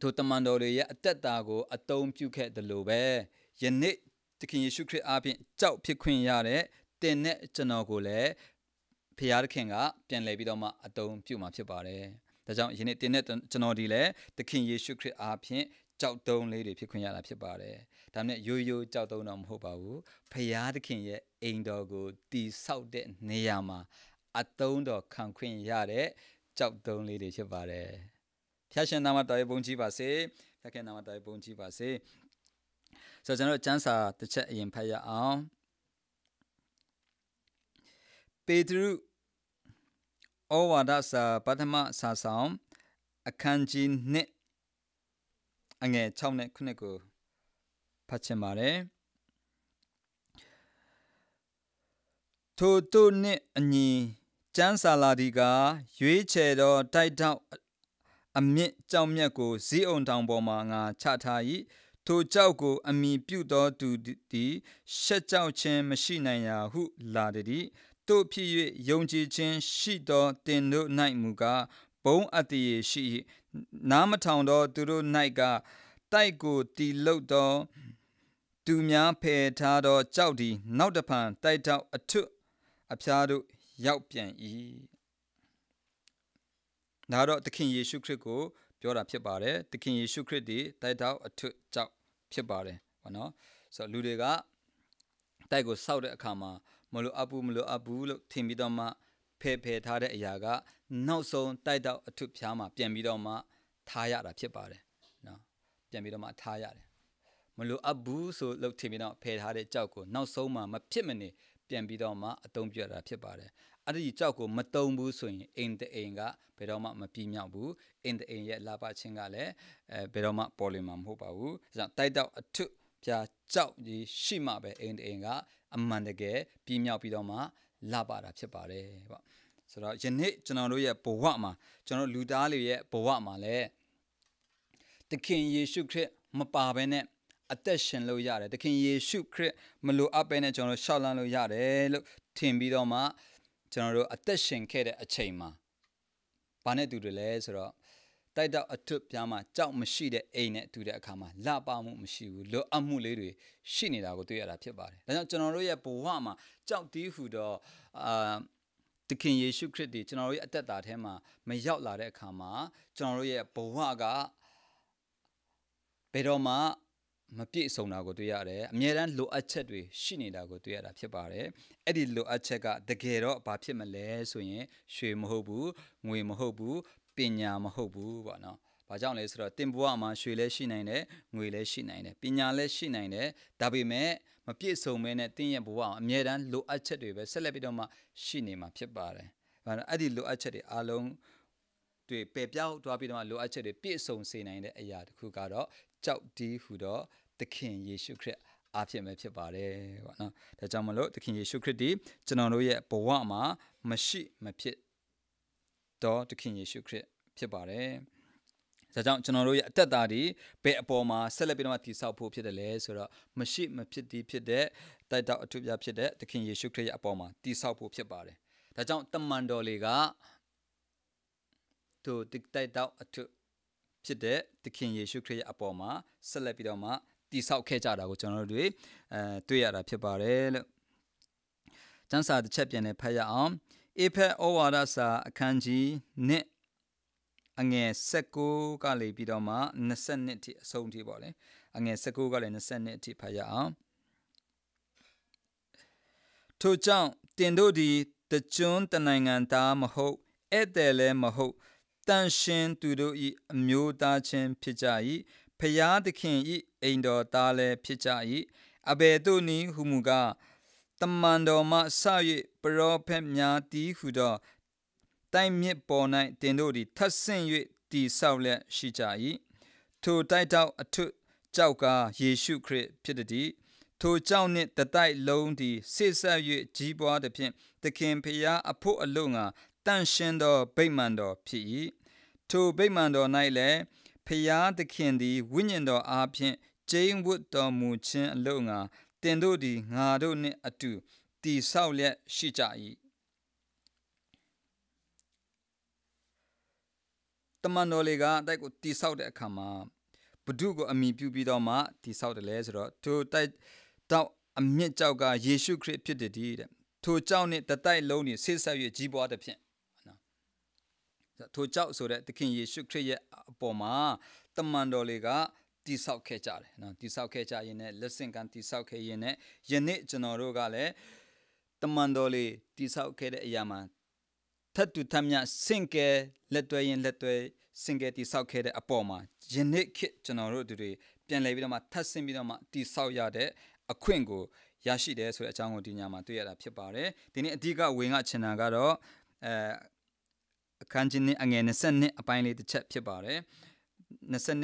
ထိုတမန်တော်တွေရဲ့အသက်တာကိုအတုံးပြုခဲ့တယ်လို့ပဲယနေ့သခင်ယေရှုခရစ်အားဖြင့်ကြောက်ဖြစ်ခွင့်ရတဲ့တင်တဲ့ကျွန်တော်ကိုလည်းဖျားသခင်ကပြန်လဲပြီးတော့မှအတုံးပြုမှာဖြစ်ပါတယ်။ဒါကြောင့်ယနေ့တင်တဲ့ကျွန်တော်ဒီလည်းသခင်ယေရှုခရစ်အားဖြင့်ကြောက်တုံးလေးတွေဖြစ်ခွင့်ရတာဖြစ်ပါတယ်။ဒါနဲ့ရိုးရိုးကြောက်တုံးတော့မဟုတ်ပါဘူး။ဖရာသခင်ရဲ့အိမ်တော်ကိုတည်ဆောက်တဲ့နေရာမှာအတုံးတော်ခံခွင့်ရတဲ့ကြောက်တုံးလေးတွေဖြစ်ပါတယ်။ဖျာရှင်နာမတော်ရဲ့ဘုန်းကြီးပါစေ။ဖခင်နာမတော်ရဲ့ဘုန်းကြီးပါစေ။ဆိုတော့ကျွန်တော်ကျမ်းစာတစ်ချက်အရင်ဖတ်ရအောင်။ပေတရုဩဝါဒစာပထမစာဆောင်အခန်းကြီး1အငယ်6နဲ့9ကိုဖတ်ချင်ပါတယ်ထိုတို့နှင့်အညီကျမ်းစာလာဒီကရွေးချယ်သောတိုက်တောက်အမြင့်ကြောင်မြတ်ကိုဇီးအောင်တောင်ပေါ်မှာငါချထား၏ထိုကြောက်ကို အမိပြုသောသူသည်ရှက်ကြောက်ခြင်းမရှိနိုင်ရာဟုလာသည်တို့ဖြစ်၍ယုံကြည်ခြင်းရှိသောတင်တို့၌မူကားဘုံအတ္တိရှိ၏နားမထောင်တော့သူတို့၌ကတိုက်ကိုတီလုတ်တော့သူများဖယ်ထားတော့ကြောက်သည်နောက်တဖန်တိုက်တော့အထွတ်အဖျားတို့ရောက်ပြန်၏ဒါတော့သခင်ယေရှုခရစ်ကိုပြောတာဖြစ်ပါတယ်သခင်ယေရှုခရစ်ဒီတိုက်တော့အထွတ်ကြောက်ဖြစ်ပါတယ်ဟောနော်ဆိုတော့လူတွေကတိုက်ကိုဆောက်တဲ့အခါမှာမလို့အပူမလို့အပူလို့ထင်ပြီးတော့မှဖယ်ဖယ်ထားတဲ့အရာကနောက်ဆုံးတိုက်တော့အထွတ်ဖြားမှာပြန်ပြီးတော့မှထားရတာဖြစ်ပါတယ်နော်ပြန်ပြီးတော့မှထားရတယ်မလိုအပ်ဘူးဆိုလို့ထင်ပြီးတော့ဖယ်ထားတဲ့ကြောက်ကိုနောက်ဆုံးမှမဖြစ်မနေပြန်ပြီးတော့မှအသုံးပြတာဖြစ်ပါတယ်အဲ့ဒီကြောက်ကိုမတုံဘူးဆိုရင်အိမ်တအိမ်ကဘယ်တော့မှမပြည့်မြောက်ဘူးအိမ်တအိမ်ရဲ့လာပချင်းကလည်းအဲဘယ်တော့မှပေါ်လင်မှာမဟုတ်ပါဘူးဒါကြောင့်တိုက်တော့အထွတ်ပြာကြောက်ကြီးရှိမှပဲအိမ်တအိမ်ကအမှန်တကယ်ပြည့်မြောက်ပြီးတော့မှလာပါတာဖြစ်ပါတယ်ပေါ့ဆိုတော့ယနေ့ကျွန်တော်တို့ရဲ့ဘဝမှာကျွန်တော်လူသားတွေရဲ့ဘဝမှာလည်းသခင်ယေရှုခရစ်မပါဘဲနဲ့အသက်ရှင်လို့ရတယ်သခင်ယေရှုခရစ်မလိုအပ်ဘဲနဲ့ကျွန်တော်တို့ရှောက်လန်းလို့ရတယ်လို့ထင်ပြီးတော့မှကျွန်တော်တို့အသက်ရှင်ခဲ့တဲ့အချိန်မှာဘာနဲ့တူတယ်လဲဆိုတော့တိုက်တော့အထွတ်ပြားမှာကြောက်မရှိတဲ့အိမ်နဲ့တူတဲ့အခါမှာလပမှုမရှိဘူးလွတ်အပ်မှုလေးတွေရှိနေတာကိုတွေ့ရတာဖြစ်ပါတယ်။ဒါကြောင့်ကျွန်တော်တို့ရဲ့ဘဝမှာကြောက်တီးဟူတော့အာသခင်ယေရှုခရစ်ဒီကျွန်တော်တို့ရဲ့အသက်တာထဲမှာမရောက်လာတဲ့အခါမှာကျွန်တော်တို့ရဲ့ဘဝကဘယ်တော့မှမပြည့်စုံတာကိုတွေ့ရတယ်အမြဲတမ်းလိုအပ်ချက်တွေရှိနေတာကိုတွေ့ရတာဖြစ်ပါတယ်အဲ့ဒီလိုအပ်ချက်ကတကယ်တော့ဘာဖြစ်မလဲဆိုရင် ရွှေမဟုတ်ဘူးငွေမဟုတ်ဘူးပညာမဟုတ်ဘူးပေါ့နော်။ဘာကြောင့်လဲဆိုတော့တင်ဘွားမှာရွှေလည်းရှိနိုင်တယ်ငွေလည်းရှိနိုင်တယ်ပညာလည်းရှိနိုင်တယ်ဒါပေမဲ့မပြည့်စုံမဲနဲ့တင်းရဲ့ဘဝအမြဲတမ်းလိုအပ်ချက်တွေပဲဆက်လက်ပြီးတော့မှရှိနေမှာဖြစ်ပါတယ်။ဘာလို့အဲ့ဒီလိုအပ်ချက်တွေအားလုံးတွေပယ်ပြောက်သွားပြီးတော့လိုအပ်ချက်တွေပြည့်စုံစေနိုင်တဲ့အရာတစ်ခုကတော့ကြောက်တီးဟူတော့သခင်ယေရှုခရစ်အားဖြင့်ပဲဖြစ်ပါတယ်ပေါ့နော်။ဒါကြောင့်မလို့သခင်ယေရှုခရစ်ဒီကျွန်တော်တို့ရဲ့ဘဝမှာမရှိမဖြစ်တော်သခင်ယေရှုခရစ်ဖြစ်ပါတယ်။ဒါကြောင့်ကျွန်တော်တို့ရဲ့အသက်တာဒီဘယ်အပေါ်မှာဆက်လက်ပြီးတော့တည်ဆောက်ဖို့ဖြစ်တယ်လဲဆိုတော့မရှိမဖြစ်သည်ဖြစ်တဲ့တိုက်တောက်အထူးပြဖြစ်တဲ့သခင်ယေရှုခရစ်ရဲ့အပေါ်မှာတည်ဆောက်ဖို့ဖြစ်ပါတယ်။ဒါကြောင့်တမန်တော်တွေကသူတိုက်တောက်အထူးဖြစ်တဲ့သခင်ယေရှုခရစ်ရဲ့အပေါ်မှာဆက်လက်ပြီးတော့မှတည်ဆောက်ခဲ့ကြတာကိုကျွန်တော်တို့တွေအဲတွေ့ရတာဖြစ်ပါတယ်လို့ကျမ်းစာတစ်ချက်ပြန်လည်းဖတ်ရအောင်။အေဖက်ဩဝါဒစာအခန်းကြီးနှစ်အငယ်19ကလေးပြီးတော့မှ20နှစ်ထိအဆုံးထိပေါ့လေအငယ်19ကလေး20နှစ်အထိဖတ်ရအောင်ထိုကြောင့်တင်တို့ဒီတကျွန်းတနိုင်ငံသားမဟုတ်ဧည့်သည်လည်းမဟုတ်တန်ရှင်သူတို့ဤအမျိုးသားချင်းဖြစ်ကြ၏ဖျားသခင်ဤအိမ်တော်သားလည်းဖြစ်ကြ၏အဘယ်သို့နည်းဟုမူကားတမန်တော်မှဆ၍ပရောဖက်များတီးဟုသောတိုက်မြစ်ပေါ်၌တင်တို့သည်ထပ်ဆင့်၍တည်ဆောက်လျက်ရှိကြ၏ထိုတိုက်တောက်အထွတ်ကြောက်ကယေရှုခရစ်ဖြစ်သည်ထိုကြောက်နှင့်တတိုက်လုံးသည်ဆိတ်ဆက်၍ကြီးပွားသည်ဖြင့်သခင်ဖျားအဖို့အလို့ငါတန့်ရှင်းသောဗိမာန်တော်ဖြစ်၏ထိုဗိမာန်တော်၌လည်းဖျားသခင်သည်ဝိညာဉ်တော်အားဖြင့်ကျိန်းဝတ်တော်မူခြင်းအလို့ငါတင်တို့သည်ငါတို့နှင့်အတူတည်ဆောက်လျက်ရှိကြ၏တမန်တော်လေးကအတိုက်ကိုတည်ဆောက်တဲ့အခါမှာဘုဒ္ဓကိုအမိပြုပြီးတော့မှတည်ဆောက်တယ်လဲဆိုတော့ထိုတိုက်တောက်အမြင့်ကြောက်ကယေရှုခရစ်ဖြစ်တယ်ဒီတဲ့ထိုကြောက်နဲ့တတိုက်လုံးနေဆေးဆက်၍ကြီးပွားတဲ့ဖြင့်နော်ထိုကြောက်ဆိုတဲ့သခင်ယေရှုခရစ်ရဲ့အပေါ်မှာတမန်တော်လေးကတိဆောက်ခဲ့ကြတယ်နော်တိဆောက်ခဲ့ကြရင်လည်းလက်ဆင့်ကမ်းတိဆောက်ခဲ့ရင်လည်းယနေ့ကျွန်တော်တို့ကလည်းတမန်တော်လေးတိဆောက်ခဲ့တဲ့အရာမှာထတ်တူထမ်းမြစင်ကဲလက်တွဲရင်လက်တွဲစင်ကဲတိဆောက်ခဲ့တဲ့အပေါ်မှာယနေ့ခေတ်ကျွန်တော်တို့တွေပြန်လဲပြီးတော့မှထပ်ဆင့်ပြီးတော့မှတိဆောက်ရတဲ့အခွင့်ကိုရရှိတယ်ဆိုတဲ့အကြောင်းကိုဒီညမှာတွေ့ရတာဖြစ်ပါတယ်ဒီနေ့အဓိကဝင်ကချင်တာကတော့အဲအခန်းကြီးနဲ့အငယ်20အပိုင်းလေးတစ်ချက်ဖြစ်ပါတယ်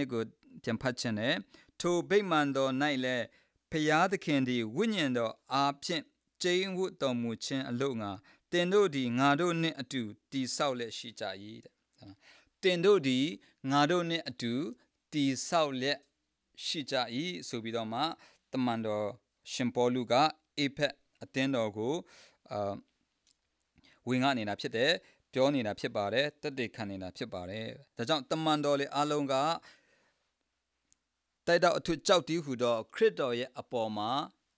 20ကိုပြန်ဖတ်ခြင်းနဲ့ထိုဗိမာန်တော်၌လည်းဖျားသခင်သည်ဝိညာဉ်တော်အားဖြင့်ကျင်းဝတ်တော်မူခြင်းအလို့ငါတင်တို့ဒီငါတို့နှင့်အတူတည်ဆောက်လက်ရှိကြ၏တဲ့တင်တို့ဒီငါတို့နှင့်အတူတည်ဆောက်လက်ရှိကြ၏ဆိုပြီးတော့မှတမန်တော်ရှင်ပေါလုကအေဖက်အသင်းတော်ကိုအဝင်ကနေလာဖြစ်တယ်ပြောနေတာဖြစ်ပါတယ်တသက်ခံနေတာဖြစ်ပါတယ်ဒါကြောင့်တမန်တော်လေးအလုံးကတိုက်တော့အထူးကြောက်တီးဟူသောခရစ်တော်ရဲ့အပေါ်မှာ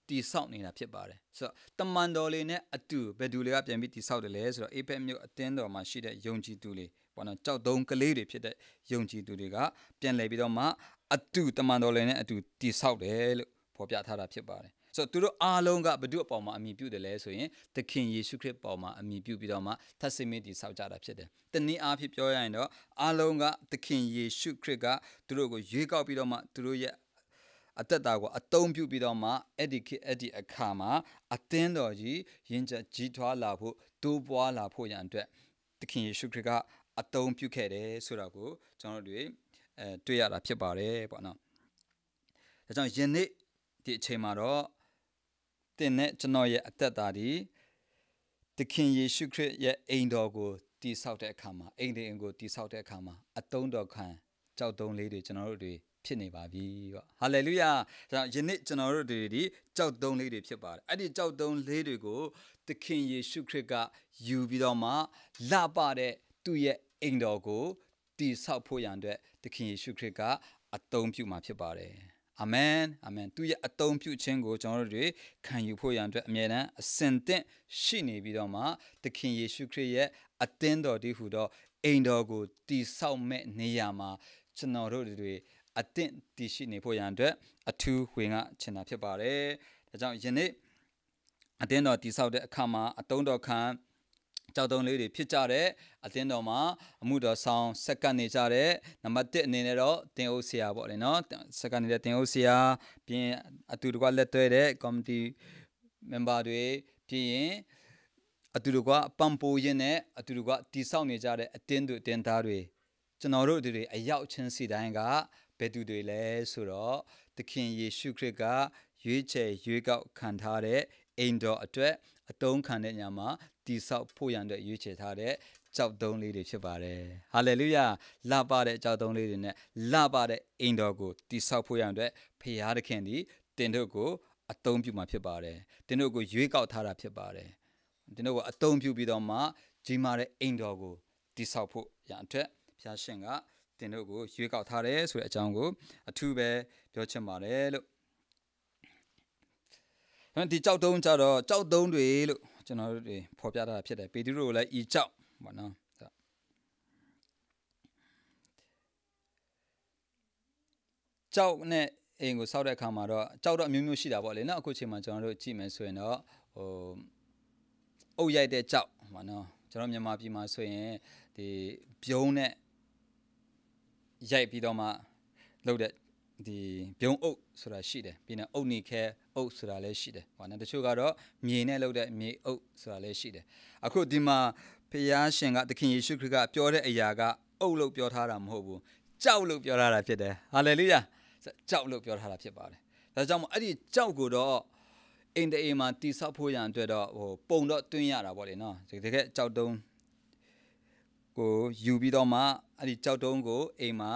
တည်ဆောက်နေတာဖြစ်ပါတယ်ဆိုတော့တမန်တော်လေးနဲ့အတူဘယ်သူတွေကပြန်ပြီးတည်ဆောက်တယ်လဲဆိုတော့အေဖက်မြို့အသင်းတော်မှာရှိတဲ့ယုံကြည်သူတွေပေါ့နော်ကြောက်တုံးကလေးတွေဖြစ်တဲ့ယုံကြည်သူတွေကပြန်လည်ပြီးတော့မှအတူတမန်တော်လေးနဲ့အတူတည်ဆောက်တယ်လို့ဖော်ပြထားတာဖြစ်ပါတယ်ဆိုတော့သူတို့အားလုံးကဘု து အပေါ်မှာအမိပြုတယ်လဲဆိုရင်သခင်ယေရှုခရစ်ပေါ်မှာအမိပြုပြီးတော့မှသတ်စင်မင်းတည်ဆောက်ကြတာဖြစ်တယ်။တနည်းအားဖြင့်ပြောရရင်တော့အားလုံးကသခင်ယေရှုခရစ်ကသူတို့ကိုရွေးကောက်ပြီးတော့မှသူတို့ရဲ့အသက်တာကိုအသုံးပြုပြီးတော့မှအဲ့ဒီခေအဲ့ဒီအခါမှာအသင်းတော်ကြီးယဉ်ကျက်ကြီးထွားလာဖို့တိုးပွားလာဖို့ရန်အတွက်သခင်ယေရှုခရစ်ကအသုံးပြုခဲ့တယ်ဆိုတာကိုကျွန်တော်တို့အဲတွေ့ရတာဖြစ်ပါတယ်ပေါ့နော်။ဒါကြောင့်ယနေ့ဒီအချိန်မှာတော့တင်နဲ့ကျွန်တော်ရဲ့အသက်တာဒီသခင်ယေရှုခရစ်ရဲ့အိမ်တော်ကိုတည်ဆောက်တဲ့အခါမှာအိမ်တင်ကိုတည်ဆောက်တဲ့အခါမှာအတုံးတော်ခံကြောက်တုံးလေးတွေကျွန်တော်တို့တွေဖြစ်နေပါပြီပေါ့ဟာလေလုယာဒါယနေ့ကျွန်တော်တို့တွေဒီကြောက်တုံးလေးတွေဖြစ်ပါတယ်အဲ့ဒီကြောက်တုံးလေးတွေကိုသခင်ယေရှုခရစ်ကယူပြီးတော့မှလပတဲ့သူ့ရဲ့အိမ်တော်ကိုတည်ဆောက်ဖို့ရန်အတွက်သခင်ယေရှုခရစ်ကအသုံးပြုမှာဖြစ်ပါတယ်အာမင်အာမင်သူရဲ့အတုံးပြုခြင်းကိုကျွန်တော်တို့တွေခံယူဖို့ရန်အတွက်အမြဲတမ်းအစင်တင့်ရှိနေပြီးတော့မှသခင်ယေရှုခရစ်ရဲ့အသင်းတော်တည်းဟူသောအိမ်တော်ကိုတည်ဆောက်မဲ့နေရာမှာကျွန်တော်တို့တွေအသင့်တည်ရှိနေဖို့ရန်အတွက်အထူးဝင်ကချင်တာဖြစ်ပါတယ်။ဒါကြောင့်ယနေ့အသင်းတော်တည်ဆောက်တဲ့အခါမှာအတုံးတော်ခံကြောက်တုံလေးတွေဖြစ်ကြတဲ့အသင်းတော်မှာအမှုတော်ဆောင်ဆက်ကပ်နေကြတဲ့နံပါတ်1အနေနဲ့တော့တင်အုပ်ဆရာပေါ့လေနော်ဆက်ကပ်နေတဲ့တင်အုပ်ဆရာပြင်အတူတကွလက်တွဲတဲ့ committee member တွေပြင်ရင်အတူတကွပံပိုးရင်းနဲ့အတူတကွတိဆောက်နေကြတဲ့အတင်းသူအတင်းသားတွေကျွန်တော်တို့တွေအရောက်ချင်းစီတိုင်းကဘယ်သူတွေလဲဆိုတော့သခင်ယေရှုခရစ်ကရွေးချယ်ရွေးကောက်ခံထားတဲ့အိမ်တော်အတွက်အတုံးခံတဲ့ညမှာတိဆောက်ဖို့ရန်အတွက်ရွေးချယ်ထားတဲ့ကြောက်တုံးလေးတွေဖြစ်ပါတယ်။ဟာလေလုယာလှပတဲ့ကြောက်တုံးလေးတွေနဲ့လှပတဲ့အိမ်တော်ကိုတိဆောက်ဖို့ရန်အတွက်ဖရာသခင်သည်တင်တို့ကိုအသုံးပြုမှာဖြစ်ပါတယ်။တင်တို့ကိုရွေးကောက်ထားတာဖြစ်ပါတယ်။တင်တို့ကိုအသုံးပြုပြီးတော့မှကြီးမားတဲ့အိမ်တော်ကိုတိဆောက်ဖို့ရန်အတွက်ဖရာရှင်ကတင်တို့ကိုရွေးကောက်ထားတယ်ဆိုတဲ့အကြောင်းကိုအထူးပဲပြောချင်ပါတယ်လို့။ဒီကြောက်တုံးကြတော့ကြောက်တုံးတွေလို့ကျွန်တော်တို့တွေဖော်ပြတာဖြစ်တယ်ပေတုကိုလည်းဤကြောက်ပေါ့နော်ကြောက်နဲ့အိမ်ကိုဆောက်တဲ့အခါမှာတော့ကြောက်တော့အမျိုးမျိုးရှိတာပေါ့လေနော်အခုချိန်မှာကျွန်တော်တို့ကြည့်မယ်ဆိုရင်တော့ဟိုအုပ်ရိုက်တဲ့ကြောက်မနော်ကျွန်တော်မြန်မာပြည်မှာဆိုရင်ဒီပြုံးနဲ့ရိုက်ပြီးတော့မှလုပ်တဲ့ဒီပြုံးအုပ်ဆိုတာရှိတယ်ပြီးတော့အုတ်နေခဲအုပ်ဆိုတာလည်းရှိတယ်ဟောနော်တချို့ကတော့မြေနဲ့လုပ်တဲ့မြေအုပ်ဆိုတာလည်းရှိတယ်အခုဒီမှာဖျားရှင်ကသခင်ယေရှုခရစ်ကပြောတဲ့အရာကအုပ်လို့ပြောထားတာမဟုတ်ဘူးကြောက်လို့ပြောထားတာဖြစ်တယ်ဟာလေလုယာကြောက်လို့ပြောထားတာဖြစ်ပါတယ်ဒါကြောင့်မို့အဲ့ဒီကြောက်ကိုတော့အင်တအေမှာတိဆောက်ဖို့ရန်အတွက်တော့ဟိုပုံတော့တွင်းရတာပေါ့လေနော်တကယ်ကြောက်တုံးကိုယူပြီးတော့မှအဲ့ဒီကြောက်တုံးကိုအိမ်မှာ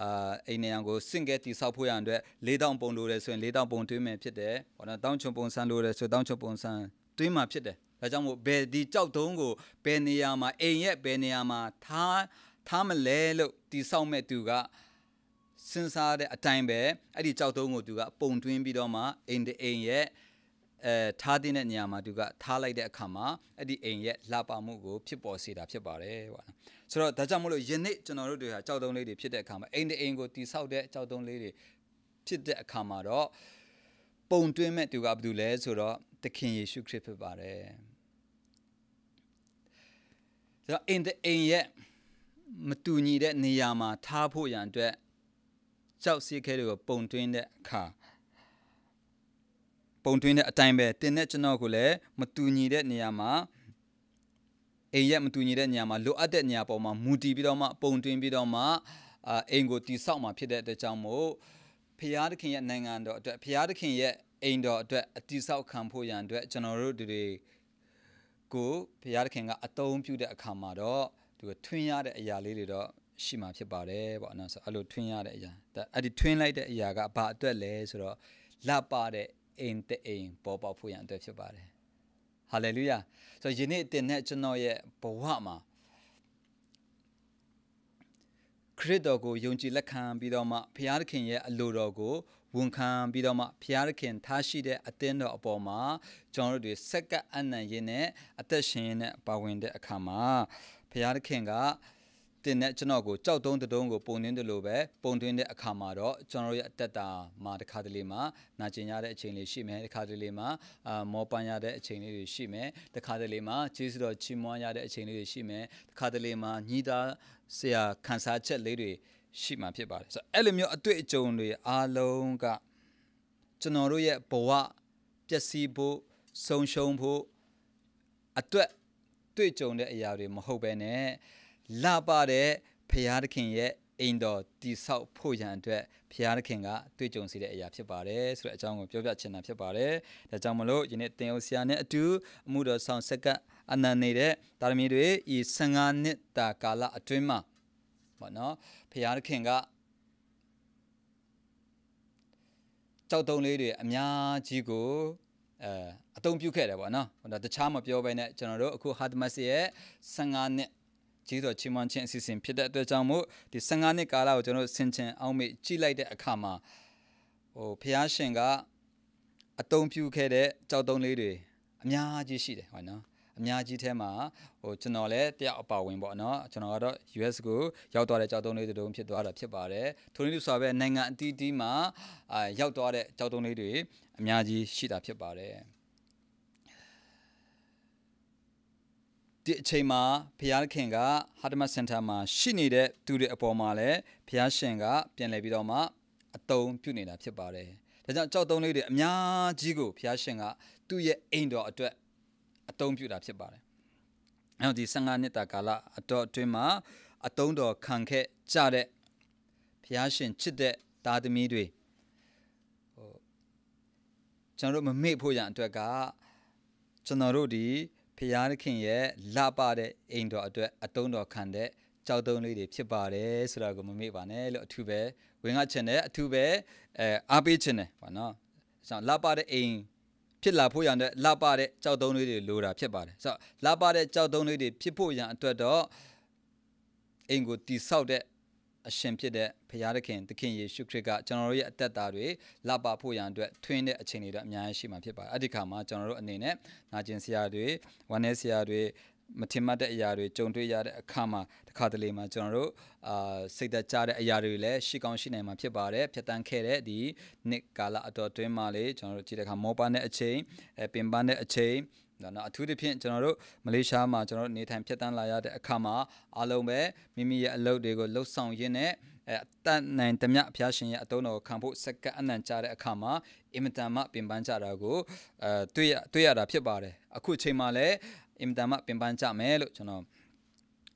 အာအိမ်နေရန်ကိုစင်ကဲတိဆောက်ဖို့ရန်အတွက်4000ပုံလိုတယ်ဆိုရင်4000ပုံတွင်းမယ်ဖြစ်တယ်ဟောနော်တောင်းချုံပုံစံလိုတယ်ဆိုတောင်းချုံပုံစံတွင်းမှာဖြစ်တယ်ဒါကြောင့်မို့ဘယ်ဒီကြောက်တုံးကိုဘယ်နေရာမှာအိမ်ရဲ့ဘယ်နေရာမှာထားထားမလဲလို့တိဆောက်မဲ့သူကစဉ်းစားတဲ့အတိုင်းပဲအဲ့ဒီကြောက်တုံးကိုသူက ပုံတွင်းပြီးတော့မှအိမ်တအိမ်ရဲ့အဲထားတဲ့နေရာမှာသူကထားလိုက်တဲ့အခါမှာအဲ့ဒီအိမ်ရဲ့လှပမှုကိုဖြစ်ပေါ်စေတာဖြစ်ပါတယ်ဗောနော်ဆိုတော့ဒါကြောင့်မလို့ယနေ့ကျွန်တော်တို့တွေဟာကြောက်တုံးလေးတွေဖြစ်တဲ့အခါမှာအိမ်တအိမ်ကိုတိဆောက်တဲ့ကြောက်တုံးလေးတွေဖြစ်တဲ့အခါမှာတော့ပုံတွင်းမဲ့သူကဘာလုပ်လဲဆိုတော့သခင်ယေရှုခရစ်ဖြစ်ပါတယ်ဆိုတော့အိမ်တအိမ်ရဲ့မတူညီတဲ့နေရာမှာထားဖို့ရန်အတွက်ကြောက်စိတ်ခဲတွေကိုပုံတွင်းတဲ့အခါပုံသွင်းတဲ့အတိုင်းပဲတင်တဲ့ကျွန်တော်ကိုလည်းမတူညီတဲ့နေရာမှာအိမ်ရဲ့မတူညီတဲ့နေရာမှာလိုအပ်တဲ့နေရာပေါ်မှာမူတည်ပြီးတော့မှပုံသွင်းပြီးတော့မှအိမ်ကိုတည်ဆောက်မှာဖြစ်တဲ့အတွက်ကြောင့်မို့ဖရာသခင်ရဲ့နိုင်ငံတော်အတွက်ဖရာသခင်ရဲ့အိမ်တော်အတွက်အတည်ဆောက်ခံဖို့ရန်အတွက်ကျွန်တော်တို့တွေကိုဖရာသခင်ကအတုံးပြုတဲ့အခါမှာတော့သူထွင်းရတဲ့အရာလေးတွေတော့ရှိမှာဖြစ်ပါတယ်ပေါ့နော်ဆိုအဲ့လိုထွင်းရတဲ့အရာအဲ့ဒီထွင်းလိုက်တဲ့အရာကဘာအတွက်လဲဆိုတော့လပတဲ့အိမ်တဲ့အိမ်ပေါ်ပေါက်ဖို့ရန်အတွက်ဖြစ်ပါတယ်ဟာလေလုယာဆိုတော့ယနေ့တင်တဲ့ကျွန်တော်ရဲ့ဘဝမှာခရစ်တော်ကိုယုံကြည်လက်ခံပြီးတော့မှဘုရားသခင်ရဲ့အလိုတော်ကိုဝန်ခံပြီးတော့မှဘုရားသခင်ထားရှိတဲ့အသင်းတော်အပေါ်မှာကျွန်တော်တို့တွေစက္ကပ်အနံ့ရင်းနဲ့အသက်ရှင်ရင်းနဲ့ပါဝင်တဲ့အခါမှာဘုရားသခင်ကတင်တဲ့ကျွန်တော်ကိုကြောက်တုံးတုံးကိုပုံသွင်းတယ်လို့ပဲပုံသွင်းတဲ့အခါမှာတော့ကျွန်တော်ရဲ့အသက်တာမှာတစ်ခါတလေမှာနာကျင်ရတဲ့အချိန်လေးရှိမယ်တစ်ခါတလေမှာအာမောပန်းရတဲ့အချိန်လေးတွေရှိမယ်တစ်ခါတလေမှာကျေးဇူးတော်ချီးမွမ်းရတဲ့အချိန်လေးတွေရှိမယ်တစ်ခါတလေမှာညီသားဆရာခံစားချက်လေးတွေရှိမှဖြစ်ပါတယ်ဆိုတော့အဲ့လိုမျိုးအတွေ့အကြုံတွေအားလုံးကကျွန်တော်တို့ရဲ့ဘဝပျက်စီးဖို့ဆုံးရှုံးဖို့အတွက်တွေ့ကြုံတဲ့အရာတွေမဟုတ်ဘဲနဲ့လာပတဲ့ဖရာသခင်ရဲ့အိမ်တော်တည်ဆောက်ဖို့ရန်အတွက်ဖရာသခင်ကတွေ့ကြုံစေတဲ့အရာဖြစ်ပါတယ်ဆိုတဲ့အကြောင်းကိုပြောပြချင်တာဖြစ်ပါတယ်ဒါကြောင့်မလို့ယနေ့တင်အောင်ဆရာနဲ့အတူအမှုတော်ဆောင်ဆက်ကပ်အနန္နေတဲ့ဒါရမီတွေဤ15နှစ်တာကာလအတွင်းမှာပေါ့နော်ဖရာသခင်ကကြောက်တုံးလေးတွေအများကြီးကိုအဲအသုံးပြုခဲ့တယ်ပေါ့နော်တခြားမပြောဘဲနဲ့ကျွန်တော်တို့အခုဟာတမတ်ရဲ့15နှစ်ကြီးတော်ချီးမွမ်းခြင်းအစီအစဉ်ဖြစ်တဲ့အတွက်ကြောင့်မို့ဒီ15နှစ်ကာလကိုကျွန်တော်ဆင်ခြင်အောင်မေ့ကြည့်လိုက်တဲ့အခါမှာဟိုဖျားရှင်ကအတုံးပြူခဲ့တဲ့ကြောက်တုံးလေးတွေအများကြီးရှိတယ်ဟုတ်နော်အများကြီးထဲမှာဟိုကျွန်တော်လည်းတယောက်အပါဝင်ပေါ့နော်ကျွန်တော်ကတော့ US ကိုရောက်သွားတဲ့ကြောက်တုံးလေးတွေတုံးဖြစ်သွားတာဖြစ်ပါတယ်ထိုနည်းတူဆိုပဲနိုင်ငံအသီးသီးမှာအာရောက်သွားတဲ့ကြောက်တုံးလေးတွေအများကြီးရှိတာဖြစ်ပါတယ်ဒီအချိန်မှာဘုရားခင်ကဟာတမစင်တာမှာရှိနေတဲ့သူတွေအပေါ်မှာလည်းဘုရားရှင်က ပြန်လည်ပြီးတော့မှအတုံးပြုနေတာဖြစ်ပါတယ်။ဒါကြောင့်ကြောက်တုံးလေးတွေအများကြီးကိုဘုရားရှင်ကသူ့ရဲ့အိမ်တော်အတွက်အတုံးပြုတာဖြစ်ပါတယ်။အဲဒီ15နှစ်တာကာလအတော်အတွင်းမှာအတုံးတော်ခံခဲ့ကြတဲ့ဘုရားရှင်ချစ်တဲ့သားသမီးတွေဟိုကျွန်တော်တို့မမေ့ဖို့ရန်အတွက်ကကျွန်တော်တို့ဒီဖျားသခင်ရဲ့လပတဲ့အိမ်တော်အတွက်အတုံးတော်ခံတဲ့ကြောက်တုံးလေးတွေဖြစ်ပါတယ်ဆိုတာကိုမမေ့ပါနဲ့လို့အထူးပဲဝင်ကချင်တယ်အထူးပဲအဲအားပေးချင်တယ်ဗောနော်ဆောင်းလပတဲ့အိမ်ဖြစ်လာဖို့ရန်တဲ့လပတဲ့ကြောက်တုံးလေးတွေလိုတာဖြစ်ပါတယ်ဆောလပတဲ့ကြောက်တုံးလေးတွေဖြစ်ဖို့ရန်အတွက်တော့အိမ်ကိုတိဆောက်တဲ့အရှင်ဖြစ်တဲ့ဖရာသခင်သခင်ယေရှုခရစ်ကကျွန်တော်တို့ရဲ့အသက်တာတွေလပဖို့ရန်အတွက်ထွင်းတဲ့အချိန်တွေတော့အများကြီးရှိမှာဖြစ်ပါတယ်။အဲ့ဒီခါမှာကျွန်တော်တို့အနေနဲ့နာကျင်စရာတွေဝမ်းနည်းစရာတွေမထင်မှတ်တဲ့အရာတွေကြုံတွေ့ရတဲ့အခါမှာတစ်ခါတလေမှာကျွန်တော်တို့အာစိတ်သက်သာတဲ့အရာတွေလည်းရှိကောင်းရှိနိုင်မှာဖြစ်ပါတယ်ဖြတ်တန်းခဲ့တဲ့ဒီနှစ်ကာလအတော်တွင်းမှာလေကျွန်တော်တို့ကြည့်တဲ့အခါမောပါတဲ့အချိန်ပင်ပန်းတဲ့အချိန်နော်အထူးသဖြင့်ကျွန်တော်တို့မလေးရှားမှာကျွန်တော်တို့နေထိုင်ဖြတ်တန်းလာရတဲ့အခါမှာအားလုံးပဲမိမိရဲ့အလုပ်တွေကိုလှုပ်ဆောင်ရင်းနဲ့အတန်နိုင်တမျှဖျားရှင်ရဲ့အတုံးတော်ခံဖို့စက္ကန့်အနှံ့ကြတဲ့အခါမှာအင်မတန်မှပင်ပန်းကြတာကိုအဲတွေ့ရတွေ့ရတာဖြစ်ပါတယ်အခုချိန်မှာလည်းအင်မတန်မှပင်ပန်းကြမယ်လို့ကျွန်တော်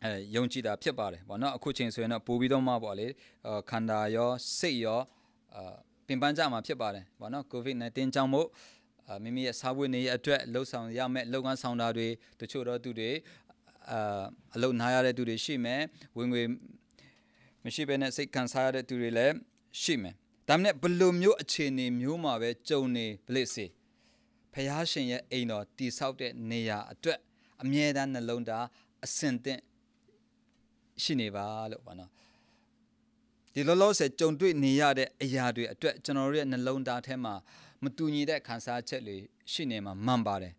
အဲယုံကြည်တာဖြစ်ပါတယ်ဗောနော်အခုချိန်ဆိုရင်တော့ပိုပြီးတော့မှပေါ့လေခန္ဓာရောစိတ်ရောအပင်ပန်းကြမှာဖြစ်ပါတယ်ဗောနော် covid-19 ကြောင့်မို့မိမိရဲ့စားဝတ်နေရေးအတွက်လှုပ်ဆောင်ရမယ့်လုပ်ငန်းဆောင်တာတွေတချို့တော့သူတွေအာအလုပ်နားရတဲ့သူတွေရှိမယ်ဝင်ငွေမရှိဘဲနဲ့စိတ်ခံစားရတဲ့သူတွေလည်းရှိမယ်ဒါမှမဟုတ်ဘလိုမျိုးအခြေအနေမျိုးမှာပဲကြုံနေပလိစေဖះရှင်ရဲ့အိမ်တော်တိဆောက်တဲ့နေရာ အတွက်အမြဲတမ်းနှလုံးသားအစင်သင့်ရှိနေပါလို့ပါနော်ဒီလောလောဆယ်ကြုံတွေ့နေရတဲ့အရာတွေအတွက်ကျွန်တော်တို့ရဲ့နှလုံးသားထဲမှာမတူညီတဲ့ခံစားချက်တွေရှိနေမှာမှန်ပါတယ်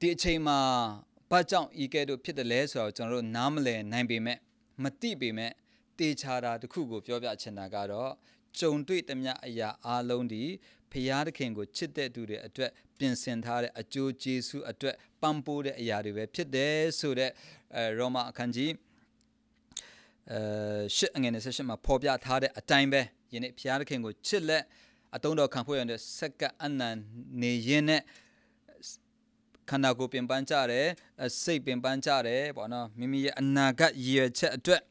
ဒီအချိန်မှာဘာကြောင့်ဤကဲ့သို့ဖြစ်တယ်လဲဆိုတော့ကျွန်တော်တို့နားမလည်နိုင်ပေမဲ့မသိပေမဲ့တေချာတာတစ်ခုကိုပြောပြချင်တာကတော့ကြုံတွေ့သမျှအရာအလုံးဒီဖရာသခင်ကိုချစ်တဲ့သူတွေအတွက်ပြင်ဆင်ထားတဲ့အကျိုးကျေးဇူးအတွက်ပံ့ပိုးတဲ့အရာတွေပဲဖြစ်တယ်ဆိုတော့အဲရောမအခန်းကြီးအဲရှစ်အငယ်28မှာဖော်ပြထားတဲ့အတိုင်းပဲယနေ့ဖရာသခင်ကိုချစ်လက်အတုံးတော်ခံဖွဲ့ရတဲ့စက္ကအနံနေရင်နဲ့ခန္ဓာကိုယ်ပင်ပန်းကြတယ်စိတ်ပင်ပန်းကြတယ်ပေါ့နော်မိမိရဲ့အနာဂတ်ရည်ရွယ်ချက်အတွက်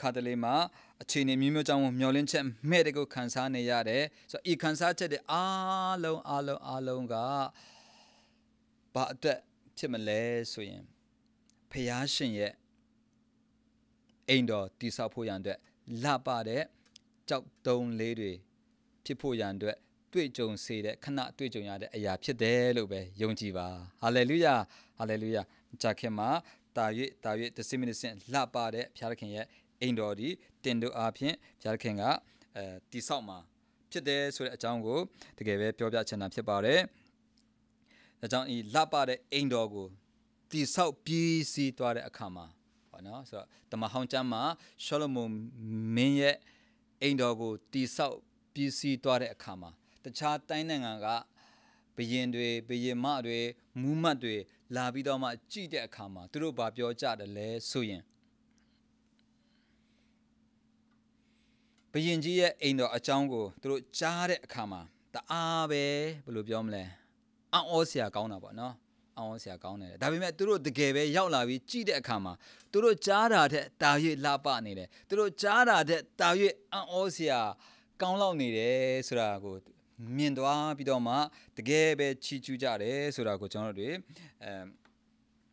ခါတလေမှာအခြေအနေမျိုးမျိုးကြောင့်မျောလင်းချက်မဲ့တဲ့ကိုခံစားနေရတယ်ဆိုတော့ဤခံစားချက်တွေအားလုံးအားလုံးအားလုံးကဘာအတွက်ဖြစ်မလဲဆိုရင်ဖျားရှင်ရဲ့အိမ်တော်တိဆောက်ဖို့ရန်အတွက်လှပတဲ့ကြောက်တုံးလေးတွေဖြစ်ဖို့ရန်အတွက်တွေ့ကြုံစေတဲ့ခဏတွေ့ကြုံရတဲ့အရာဖြစ်တယ်လို့ပဲယုံကြည်ပါဟာလေလုယာဟာလေလုယာကြာခင်မှာတာ၍တာ၍တစိမနစ်စင်လှပတဲ့ဘုရားခင်ရဲ့အိမ်တော်ဒီတင်တို့အားဖြင့်ဘုရားခင်ကအဲတိဆောက်မှာဖြစ်တယ်ဆိုတဲ့အကြောင်းကိုတကယ်ပဲပြောပြချင်တာဖြစ်ပါတယ်ဒါကြောင့်ဤလှပတဲ့အိမ်တော်ကိုတိဆောက်ပြီးစီးသွားတဲ့အခါမှာဟောနော်ဆိုတော့တမဟောင်းကျမ်းမှာရှောလမုန်မင်းရဲ့အိမ်တော်ကိုတိဆောက်ပြည်စည်းသွားတဲ့အခါမှာတခြားတိုင်းနိုင်ငံကဘရင်တွေဘရင်မတွေမူးမတ်တွေလာပြီးတော့မှကြည့်တဲ့အခါမှာသူတို့ဘာပြောကြတယ်လဲဆိုရင်ဘရင်ကြီးရဲ့အိမ်တော်အကြောင်းကိုသူတို့ကြားတဲ့အခါမှာတအားပဲဘယ်လိုပြောမလဲအံ့ဩစရာကောင်းတာပေါ့နော်အံ့ဩစရာကောင်းတယ်ဒါပေမဲ့သူတို့တကယ်ပဲရောက်လာပြီးကြည့်တဲ့အခါမှာသူတို့ကြားတာတဲ့တာရွေ့လှပနေတယ်သူတို့ကြားတာတဲ့တာရွေ့အံ့ဩစရာကောင်းလောက်နေတယ်ဆိုတာကိုမြင်သွားပြီးတော့မှတကယ်ပဲချီကျူးကြတယ်ဆိုတာကိုကျွန်တော်တို့အဲ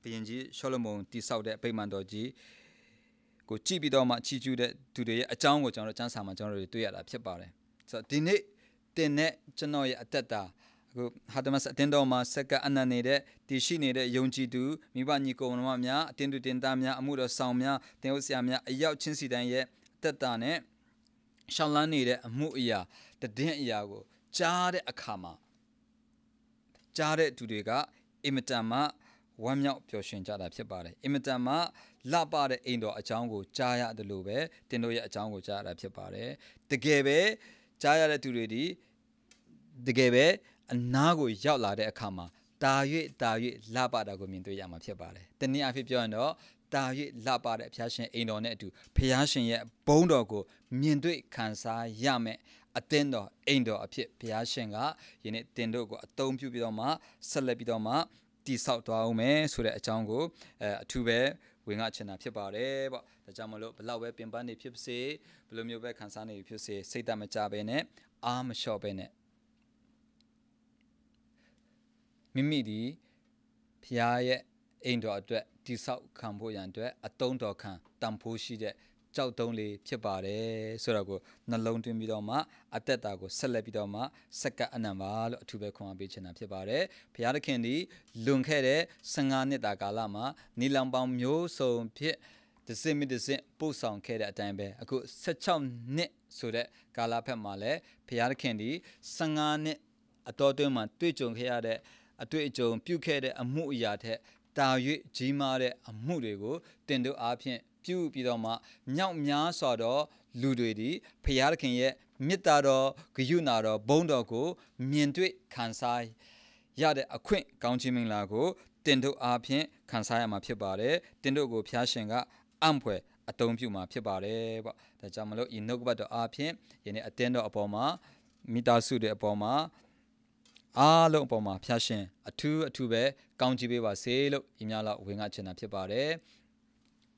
ဘုရင်ကြီးရှောလမုန်တိဆောက်တဲ့အပိမှန်တော်ကြီးကိုကြည့်ပြီးတော့မှချီကျူးတဲ့သူတွေရဲ့အကြောင်းကိုကျွန်တော်တို့စံစာမှာကျွန်တော်တို့တွေ့ရတာဖြစ်ပါတယ်ဆိုတော့ဒီနေ့တင်တဲ့ကျွန်တော်ရဲ့အသက်တာအခုဟာတမတ်အတင်းတော်မှာစက္ကအနန္နေတဲ့တည်ရှိနေတဲ့ယုံကြည်သူမိဘညီကောင်မများအတင်းသူတင်သားများအမှုတော်ဆောင်များတင်ဟုတ်ဆရာများအရောက်ချင်းစီတိုင်းရဲ့အသက်တာနဲ့ရှောင်းလန်းနေတဲ့အမှုအရာတည်င်းအရာကိုကြားတဲ့အခါမှာကြားတဲ့သူတွေကအင်မတန်မှဝမ်းမြောက်ပျော်ရွှင်ကြတာဖြစ်ပါတယ်အင်မတန်မှလှပတဲ့အိမ်တော်အကြောင်းကိုကြားရတယ်လို့ပဲတင်တို့ရဲ့အကြောင်းကိုကြားရတာဖြစ်ပါတယ်တကယ်ပဲကြားရတဲ့သူတွေဒီတကယ်ပဲအနာကိုရောက်လာတဲ့အခါမှာတာ၍တာ၍လှပတာကိုမြင်တွေ့ရမှာဖြစ်ပါတယ်တနည်းအားဖြင့်ပြောရင်တော့တာ၍လှပတဲ့ဘုရားရှင်အိမ်တော်နဲ့အတူဘုရားရှင်ရဲ့ဘုန်းတော်ကိုမြင်တွေ့ခံစားရမယ်အသင်းတော်အိမ်တော်အဖြစ်ဘုရားရှင်ကယနေ့တင်တို့ကိုအသုံးပြုပြီးတော့မှဆက်လက်ပြီးတော့မှတည်ဆောက်သွားအောင်မယ်ဆိုတဲ့အကြောင်းကိုအထူးပဲဝင်ကချင်တာဖြစ်ပါတယ်ပေါ့ဒါကြောင့်မလို့ဘလောက်ပဲပင်ပန်းနေဖြစ်စေဘလိုမျိုးပဲခံစားနေဖြစ်စေစိတ်တမကြပဲနဲ့အားမလျှော့ပဲနဲ့မိမိဒီဖရားရဲ့အိမ်တော်အတွက်တိဆောက်ခံဖို့ရန်အတွက်အတုံးတော်ခံတန်ဖိုးရှိတဲ့ကြောက်တုံးလေးဖြစ်ပါတယ်ဆိုတော့ကိုနှလုံးသွင်းပြီးတော့မှအသက်တာကိုဆက်လက်ပြီးတော့မှစက္ကအနံပါလို့အထူးပဲခွန်အားပေးချင်တာဖြစ်ပါတယ်ဘုရားသခင်ဒီလွန်ခဲ့တဲ့15နှစ်တာကာလမှာနီလံပေါင်းမျိုးစုံဖြစ်ဒစင်မီဒစင်ပို့ဆောင်ခဲ့တဲ့အတိုင်းပဲအခု16နှစ်ဆိုတဲ့ကာလဖက်မှာလည်းဘုရားသခင်ဒီ15နှစ်အတော်တွင်းမှာတွေ့ကြုံခဲ့ရတဲ့အတွေ့အကြုံပြုခဲ့တဲ့အမှုအရာထက်တာ၍ကြီးမားတဲ့အမှုတွေကိုတင်တို့အားဖြင့်ပြုပြီးတော့မှမြောက်များစွာသောလူတွေသည်ဖျားသခင်ရဲ့မေတ္တာတော်ဂရုဏာတော်ဘုန်းတော်ကို မြင်တွေ့ခံစားရတဲ့အခွင့်ကောင်းခြင်းမင်္ဂလာကိုတင်တို့အားဖြင့်ခံစားရမှာဖြစ်ပါတယ်တင်တို့ကိုဖျားရှင်ကအံ့ဖွယ်အတုံးပြမှာ ဖြစ်ပါတယ်ပေါ့ဒါကြောင့်မလို့ဤနှုတ်ကပတ်တော်အားဖြင့်ယနေ့အတင်းတော်အပေါ်မှာမိသားစုတွေအပေါ်မှာအားလုံးအပေါ်မှာဖျားရှင်အထူးအထူးပဲကောင်းချီးပေးပါစေလို့ဒီများလောက်ဝင်ငှချင်တာဖြစ်ပါတယ်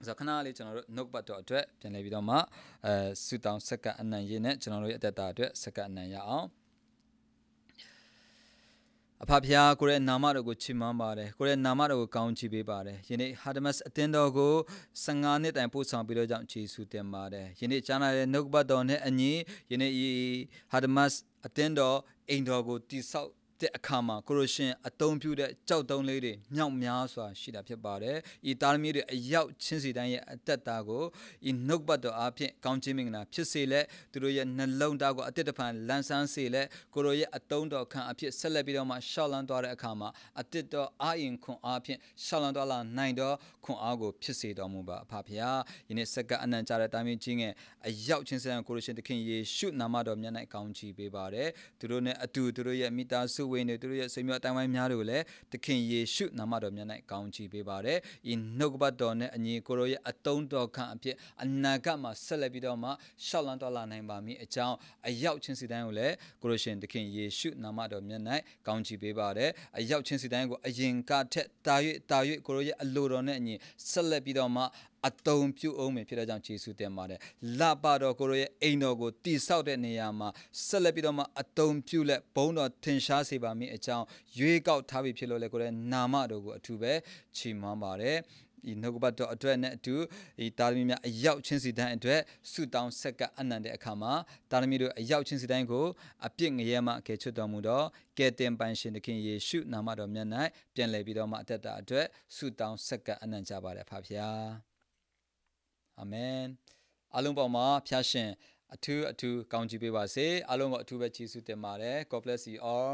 ဆိုခဏလေးကျွန်တော်တို့ note ပတ်တော်အတွက် ပြန်လည်ပြီးတော့မှအဲဆူတောင်းစက္ကအနံရင်းနဲ့ကျွန်တော်တို့ရဲ့အတ္တအတွက်စက္ကအနံရအောင်အဖဖျားကိုရဲ့နာမတော်ကိုချီးမွမ်းပါတယ်ကိုရဲ့နာမတော်ကိုကောင်းချီးပေးပါတယ်ယနေ့ဟာဒမတ်အတင်းတော်ကို15နှစ်တိုင်ပို့ဆောင်ပြီးတော့ကြောင့်ယေရှုတင်ပါတယ်ယနေ့ကြားနာတဲ့နှုတ်ပတ်တော်နဲ့အညီယနေ့ဟာဒမတ်အတင်းတော်အိမ်တော်ကိုတိဆောက်တဲ့အခါမှာကိုရိုရှင်အတုံးပြတဲ့ကြောက်တုံးလေးတွေမြောက်များစွာရှိတာဖြစ်ပါတယ်။ဤသားသမီးတွေအရောက်ချင်းစီတိုင်းရဲ့အသက်တာကိုဤနှုတ်ပတ်တော်အားဖြင့်ကောင်းချီးမင်္ဂလာဖြစ်စေလက်သူတို့ရဲ့နှလုံးသားကိုအသက်တဖန်လန်းဆန်းစေလက်ကိုရိုရဲ့အတုံးတော်ခံအဖြစ်ဆက်လက်ပြီးတော့မှရှောက်လန်းသွားတဲ့အခါမှာအသက်တော်အာရင်ခွန်အားဖြင့်ရှောက်လန်းသွားလာနိုင်တော်ခွန်အားကိုဖြစ်စေတော်မူပါအဖဖခင်။ယနေ့စက္ကအနံ့ကြတဲ့တာမင်းချင်းရဲ့အရောက်ချင်းစီတိုင်းကိုရိုရှင်သခင်ယေရှုနာမတော်မြတ်၌ကောင်းချီးပေးပါတယ်။သူတို့နဲ့အတူသူတို့ရဲ့မိသားစုဝင်တွေသူတို့ရဲ့ဆွေမျိုးအတိုင်းဝိုင်းများတွေကိုလည်းသခင်ယေရှုနာမတော်မြတ်၌ကောင်းချီးပေးပါရယ်ဤနှုတ်ကပတ်တော်နဲ့အညီကိုရောရဲ့အတုံးတော်ခံအဖြစ်အနာဂတ်မှာဆက်လက်ပြီးတော့မှရှောက်လန်းတော်လာနိုင်ပါမည်အကြောင်းအရောက်ချင်းစီတိုင်းကိုလည်းကိုရောရှင်သခင်ယေရှုနာမတော်မြတ်၌ကောင်းချီးပေးပါရယ်အရောက်ချင်းစီတိုင်းကိုအရင်ကထက်တာ၍တာ၍ကိုရောရဲ့အလိုတော်နဲ့အညီဆက်လက်ပြီးတော့မှအတုံပြုအောင်မယ်ဖြစ်တဲ့ကြောင့်ယေရှုတင်ပါတယ်လပါတော်ကိုရဲ့အိမ်တော်ကိုတိဆောက်တဲ့နေရာမှာဆက်လက်ပြီးတော့မှအတုံပြုလက်ဘုန်းတော်ထင်ရှားစေပါမည်အကြောင်းရွေးကောက်ထားပြီးဖြစ်လို့လေကိုရဲ့နာမတော်ကိုအထူးပဲချီးမွမ်းပါတယ်ဒီနှုတ်ကပတ်တော်အတွက်နဲ့အတူဒီတာသမီများအရောက်ချင်းစီတိုင်းအတွက်ဆုတောင်းဆက်ကအနန္တအခါမှာတာသမီတို့အရောက်ချင်းစီတိုင်းကို အပြစ်ငရဲမှကယ်ချွတ်တော်မူတော့ကယ်တင်ပိုင်ရှင်သခင်ယေရှုနာမတော်မြတ်၌ပြန်လည်ပြီးတော့မှအသက်တာအတွက်ဆုတောင်းဆက်ကအနန္တကြပါရဖပါဗျာအာမင်အလုံးပေါ်မှာဖျားရှင် အထူးအထူးကောင်းချီးပေးပါစေအလုံးကိုအထူးပဲကျေးဇူးတင်ပါတယ် God bless you all